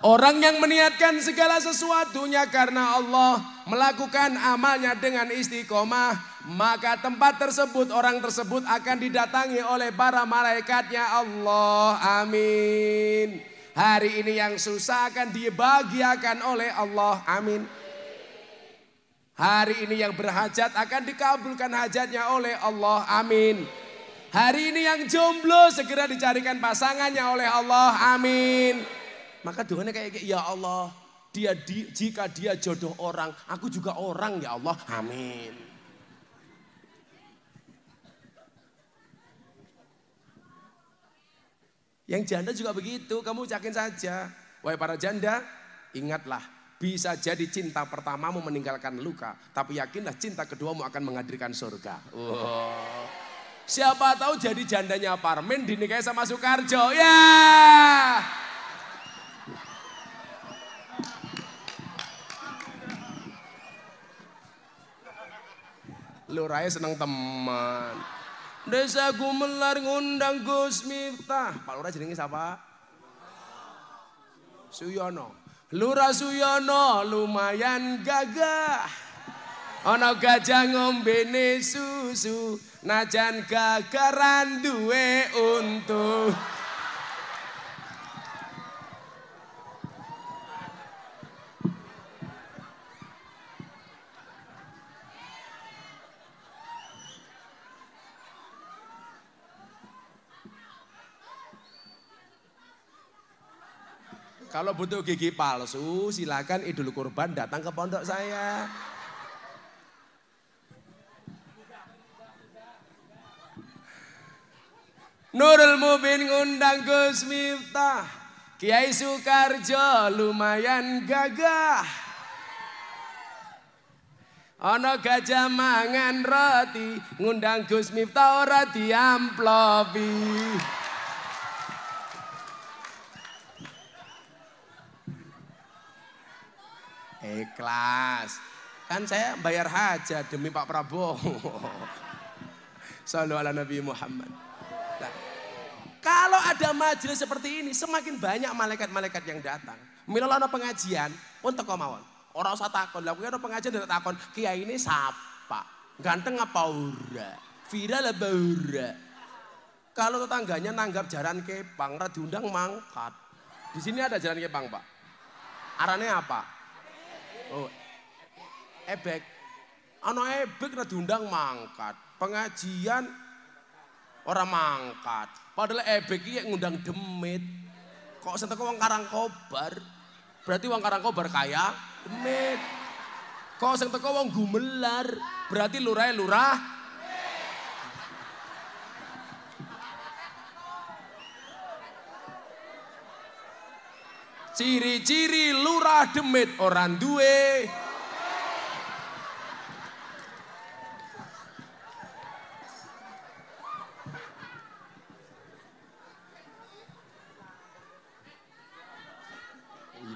Orang yang meniatkan segala sesuatunya karena Allah melakukan amalnya dengan istiqomah maka tempat tersebut orang tersebut akan didatangi oleh para malaikatnya Allah amin hari ini yang susah akan dibahagiakan oleh Allah amin hari ini yang berhajat akan dikabulkan hajatnya oleh Allah amin Hari ini yang jomblo segera dicarikan pasangannya oleh Allah. Amin. Maka doanya kayak ya Allah, dia di, jika dia jodoh orang, aku juga orang ya Allah. Amin. Yang janda juga begitu, kamu yakin saja. Wahai para janda, ingatlah bisa jadi cinta pertamamu meninggalkan luka, tapi yakinlah cinta keduamu akan menghadirkan surga. Wow. Siapa tahu jadi jandanya Parmin dinikahi sama Soekarjo. Ya. Yeah! Lurahnya seneng teman. Desa Gumelar ngundang Gus Miftah. Pak Lurah jenenge siapa? Suyono. Lurah Suyono lumayan gagah. Ana gajah ngombene susu, najan gagaran duwe untu. Kalau butuh gigi palsu, silakan idul kurban datang ke pondok saya. Nurul Mubin ngundang Gus Miftah. Kiai Sukarjo lumayan gagah. Ono gajah mangan roti, ngundang Gus Miftah ora diamplopi. Ikhlas. Kan saya bayar hajat demi Pak Prabowo. Salam ala Nabi Muhammad. Kalau ada majelis seperti ini, semakin banyak malaikat-malaikat yang datang. Mila ada pengajian, pun teko mawon. Orang usah takon, lha ada pengajian dan takon, kiai ini siapa? Ganteng apa ura? Viral apa ura? Kalau tetangganya nanggap jaran kepang, Pangra diundang mangkat. Di sini ada jaran kepang, Pak. Arane apa? Oh. Ebek. Ano ebek ra diundang mangkat. Pengajian orang mangkat. Padahal ebek iki ngundang demit. Kok sentek wong kobar Berarti wong kobar kaya demit. Kok sing teko wong gumelar, berarti lurahe lurah. Ciri-ciri lurah demit orang duwe.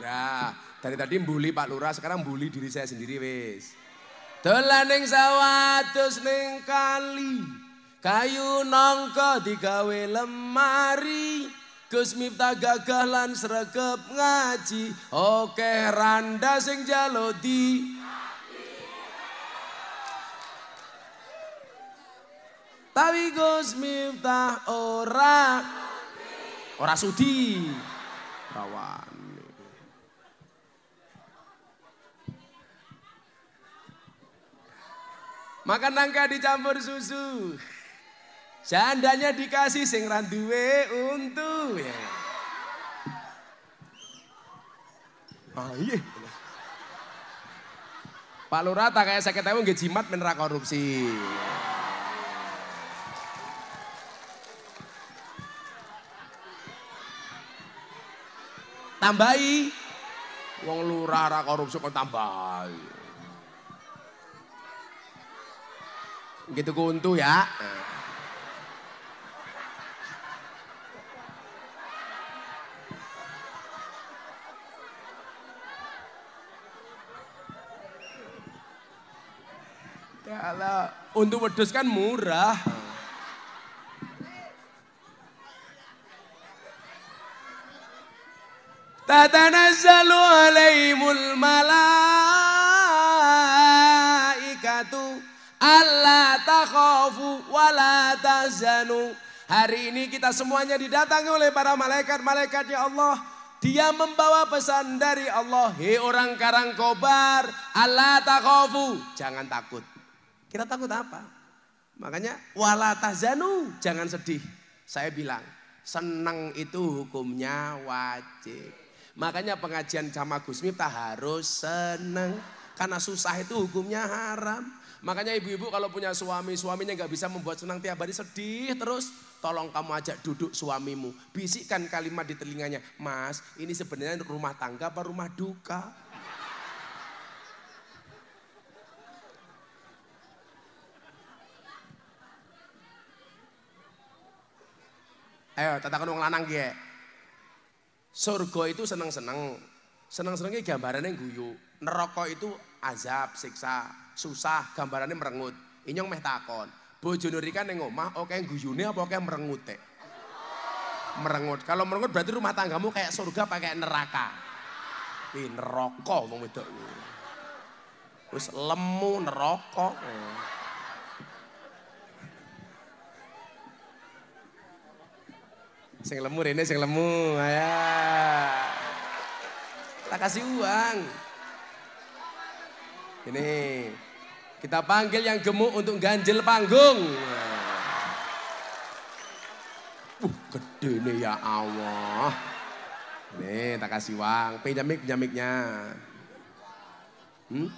Anda. Dari tadi mbuli Pak Lura sekarang bully diri saya sendiri wis. Dolan ning sawah ning kali. Kayu nangka digawe lemari. Gus Miftah gagah lan sregep ngaji. Oke randa sing jalo di Tapi Gus Miftah ora ora sudi. Rawa. Makan nangka dicampur susu. seandainya dikasih sing randuwe untu. Ya. Ah, iya. Pak Lurah tak kayak sakit tahu nggak jimat menera korupsi. Tambahi wong lurah ra korupsi kok tambahi. Gitu kuntu ya. Kalau ya untuk wedus kan murah. Tatanazzalu alaihimul malam. takhafu wa la tazanu. Hari ini kita semuanya didatangi oleh para malaikat-malaikatnya Allah. Dia membawa pesan dari Allah. Hei orang karang kobar. Ala takhafu. Jangan takut. Kita takut apa? Makanya wala tahzanu, jangan sedih. Saya bilang, senang itu hukumnya wajib. Makanya pengajian sama Gus Miftah harus senang. Karena susah itu hukumnya haram. Makanya ibu-ibu kalau punya suami, suaminya nggak bisa membuat senang tiap hari sedih terus. Tolong kamu ajak duduk suamimu. Bisikkan kalimat di telinganya. Mas, ini sebenarnya rumah tangga apa rumah duka? Ayo, katakan uang lanang ya. Surga itu seneng-seneng. Seneng-senengnya gambarannya guyu. Neraka itu azab, siksa susah, gambarannya merengut. Inyong meh takon. Bojone Rika ning omah oke guyune apa oke merengut Merengut. Kalau merengut berarti rumah tanggamu kayak surga pakai neraka. Ih, neraka wong wedok terus Wis lemu neraka. Sing lemu rene sing lemu. Ayah. Tak kasih uang. Ini kita panggil yang gemuk untuk ganjil panggung. Uh, gede nih ya Allah. Nih, tak kasih uang. Pinjamik, pinjamiknya. Hmm?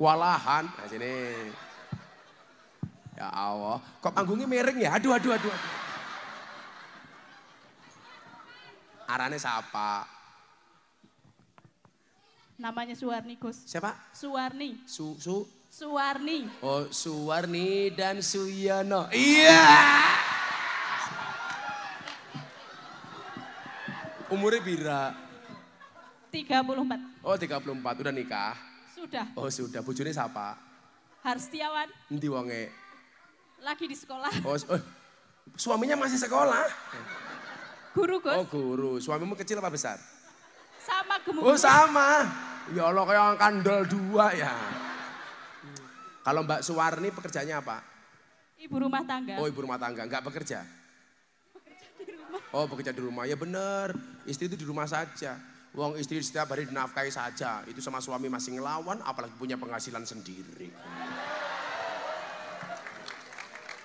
Kualahan. Nah, sini. Ya Allah. Kok panggungnya miring ya? Aduh, aduh, aduh. aduh. Arane siapa? Namanya
Suwarni Gus. Siapa? Suwarni. Su, su, Suwarni.
Oh, Suwarni dan Suyono. Iya. Yeah! Umurnya bira? 34. Oh, 34. Udah nikah? Sudah. Oh, sudah. Bujurnya siapa? Harstiawan. Nanti wonge. Lagi di sekolah. Oh, oh, suaminya masih sekolah? Guru, Gus. Oh, guru. Suamimu kecil apa besar?
Sama gemuk. Oh, sama.
Ya Allah, kayak kandel dua ya. Kalau Mbak Suwarni pekerjaannya apa?
Ibu rumah tangga. Oh ibu
rumah tangga, enggak bekerja?
Bekerja di rumah.
Oh bekerja di rumah, ya benar, Istri itu di rumah saja. Wong istri setiap hari dinafkahi saja. Itu sama suami masih ngelawan, apalagi punya penghasilan sendiri.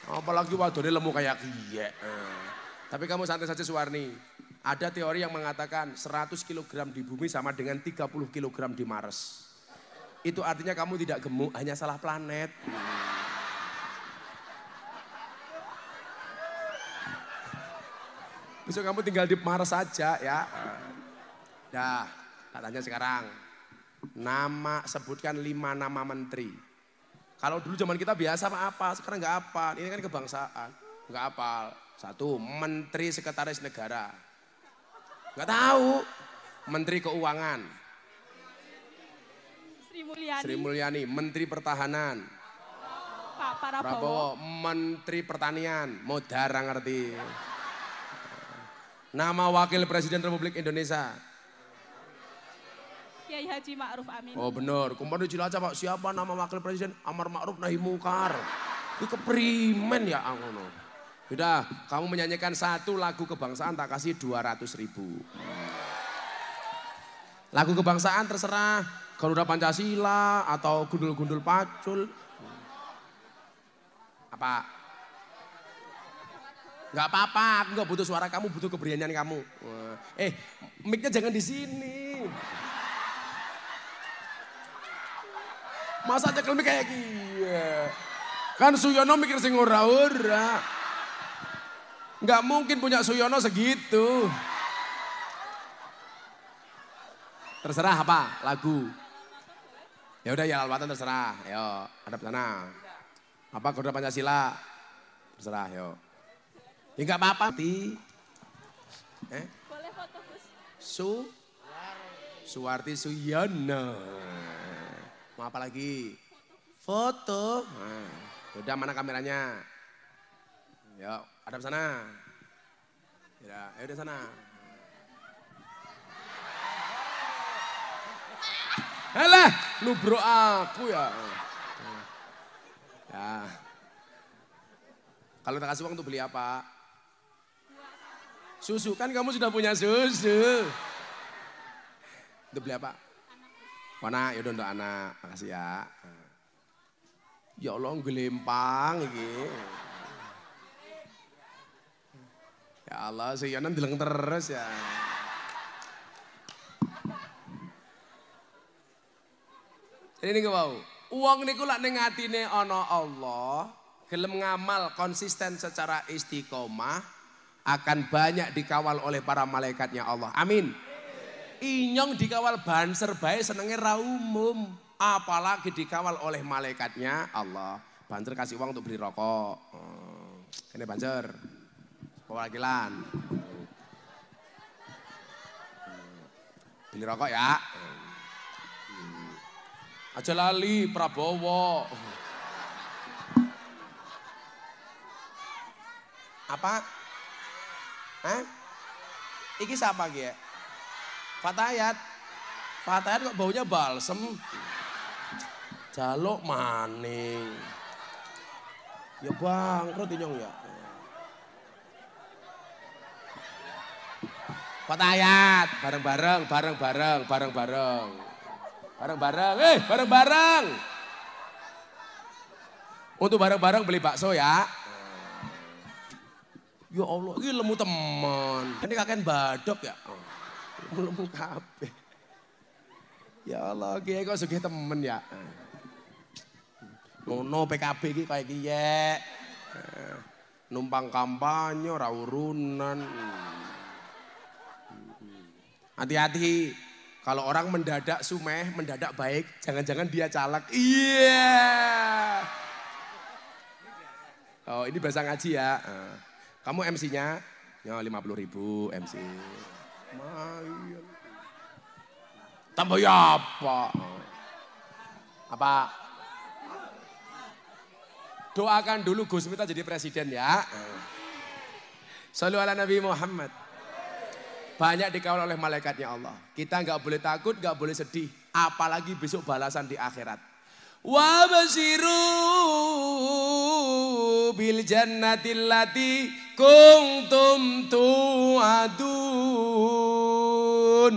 Apalagi wadonnya lemu kayak iya. Tapi kamu santai saja Suwarni. Ada teori yang mengatakan 100 kg di bumi sama dengan 30 kg di Mars. Itu artinya kamu tidak gemuk, hanya salah planet. Besok kamu tinggal di Mars saja ya. Dah, tak tanya sekarang. Nama, sebutkan lima nama menteri. Kalau dulu zaman kita biasa apa, apa sekarang nggak apa. Ini kan kebangsaan, nggak apa. Satu, menteri sekretaris negara. Nggak tahu, menteri keuangan.
Sri Mulyani. Sri Mulyani,
Menteri Pertahanan.
Pak Prabowo. Prabowo,
Menteri Pertanian. Modara ngerti. Nama Wakil Presiden Republik Indonesia.
Kiai Haji Ma'ruf
Amin. Oh benar, kumpul di Cilaca Pak, siapa nama Wakil Presiden? Amar Ma'ruf Nahi Mukar. Itu keprimen ya Angono. Ah, Sudah, kamu menyanyikan satu lagu kebangsaan tak kasih 200 ribu. Lagu kebangsaan terserah Garuda Pancasila atau gundul-gundul pacul. Apa? Gak apa-apa, aku gak butuh suara kamu, butuh keberanian kamu. Eh, mic-nya jangan di sini. Masa aja kelemik kayak gini? Kan Suyono mikir sing ora-ora. Gak mungkin punya Suyono segitu. Terserah apa lagu. Ya udah ya alwatan terserah. Yo, hadap sana. Apa kode Pancasila? Terserah, yo. Ya enggak apa-apa. Eh?
Boleh foto, Gus.
Su Suwarti Suyono. Mau apa lagi? Foto. Nah, udah mana kameranya? ada di sana. Ya, ya, udah sana. Alah, lu bro aku ya. Ya. Kalau tak kasih uang tuh beli apa? Susu, kan kamu sudah punya susu. Itu beli apa? Wana, yaudah untuk anak. Makasih ya. Ya Allah, gelempang ini. Ya Allah, saya nanti terus ya. Ini niku Uang niku lak ning atine ana Allah, gelem ngamal konsisten secara istiqomah akan banyak dikawal oleh para malaikatnya Allah. Amin. Inyong dikawal bahan baik, senenge ra apalagi dikawal oleh malaikatnya Allah. Banjir kasih uang untuk beli rokok. Hmm. Ini Pewakilan. Hmm. Beli rokok ya. Hmm. Aja lali Prabowo. Apa? Hah? Iki siapa ki ya? Fatayat. Fatayat kok baunya balsem. Jaluk maning. Ya bangkrut inyong ya. Fatayat, bareng-bareng, bareng-bareng, bareng-bareng. Bareng-bareng, eh bareng-bareng. Untuk bareng-bareng beli bakso ya. Ya Allah, ini lemu teman. Ini kakek badok ya. Oh. Lemu kabeh. Ya Allah, kaya kok sugih temen ya. Ngono PKB kayak kaya kiye. Numpang kampanye ra urunan. Hati-hati, kalau orang mendadak sumeh, mendadak baik, jangan-jangan dia caleg. Iya. Yeah. Oh ini bahasa ngaji ya. Eh, kamu MC-nya? Ya 50 ribu MC. Tambah ya apa? Apa? Doakan dulu Gus Mita jadi presiden ya. Salam ala Nabi Muhammad. Banyak dikawal oleh malaikatnya Allah. Kita nggak boleh takut, nggak boleh sedih. Apalagi besok balasan di akhirat. Wa basiru bil jannati allati kuntum tu'adun.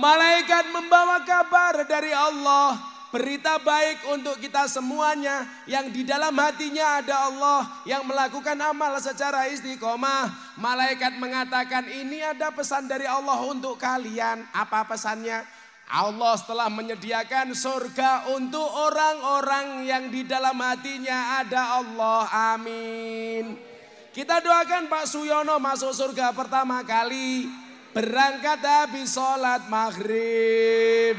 Malaikat membawa kabar dari Allah berita baik untuk kita semuanya yang di dalam hatinya ada Allah yang melakukan amal secara istiqomah. Malaikat mengatakan ini ada pesan dari Allah untuk kalian. Apa pesannya? Allah telah menyediakan surga untuk orang-orang yang di dalam hatinya ada Allah. Amin. Kita doakan Pak Suyono masuk surga pertama kali. Berangkat habis sholat maghrib.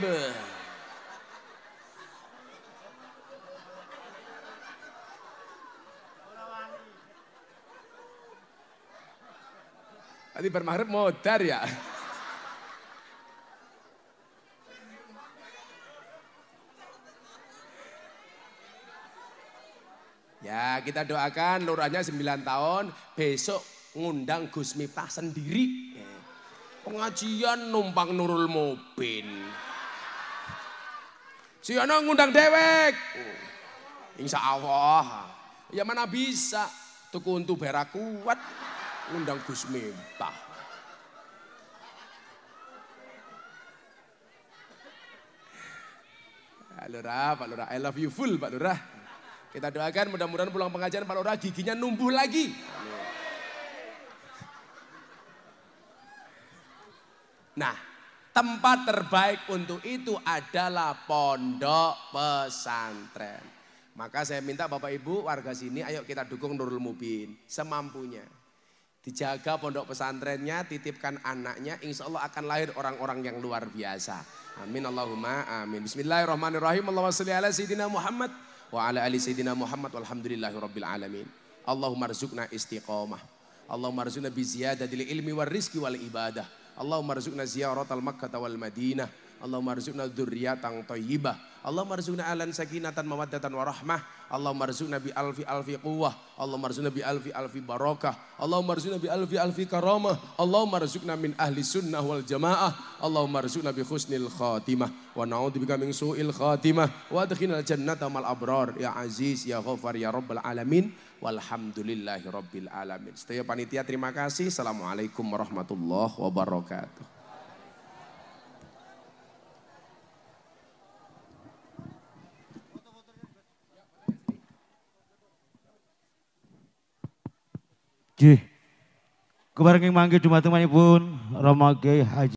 Nanti bermaghrib modar ya. Ya kita doakan lurahnya 9 tahun besok ngundang Gus Miftah sendiri. Pengajian numpang nurul Mubin. Si Yono ngundang dewek. Insya Allah. Ya mana bisa. Tuku untuk berak kuat ngundang Gus Miftah. Pak Lura, Pak Lura, I love you full Pak Lura. Kita doakan mudah-mudahan pulang pengajian Pak Lura giginya numbuh lagi. Nah, tempat terbaik untuk itu adalah pondok pesantren. Maka saya minta Bapak Ibu warga sini ayo kita dukung Nurul Mubin semampunya. Dijaga pondok pesantrennya, titipkan anaknya, insya Allah akan lahir orang-orang yang luar biasa. Amin Allahumma amin. Bismillahirrahmanirrahim. Allahumma salli ala Sayyidina Muhammad wa ala ali Sayyidina Muhammad walhamdulillahi rabbil alamin. Allahumma rizukna istiqomah. Allahumma rizukna biziyadatil ilmi wal rizki wal ibadah. Allahumma rizukna al-makkata wal madinah. Allahumma rizukna dzurriatan tayyibah. Allah marzuna alan sakinatan mawaddatan warahmah. Allah marzuna bi alfi alfi quwwah. Allah marzuna bi alfi alfi barakah. Allah marzuna bi alfi alfi karamah. Allah arzuqna min ahli sunnah wal jamaah. Allah marzuna bi khusnil khatimah. Wa bika min su'il khatimah. Wa adkhilna jannata mal abrar. Ya Aziz, ya Ghafar, ya Rabbal Alamin. Walhamdulillahi Rabbil Alamin. Setia panitia terima kasih. Assalamualaikum warahmatullahi wabarakatuh.
Jih. Kebarenging manggil dumateng manipun Rama Kyai Haji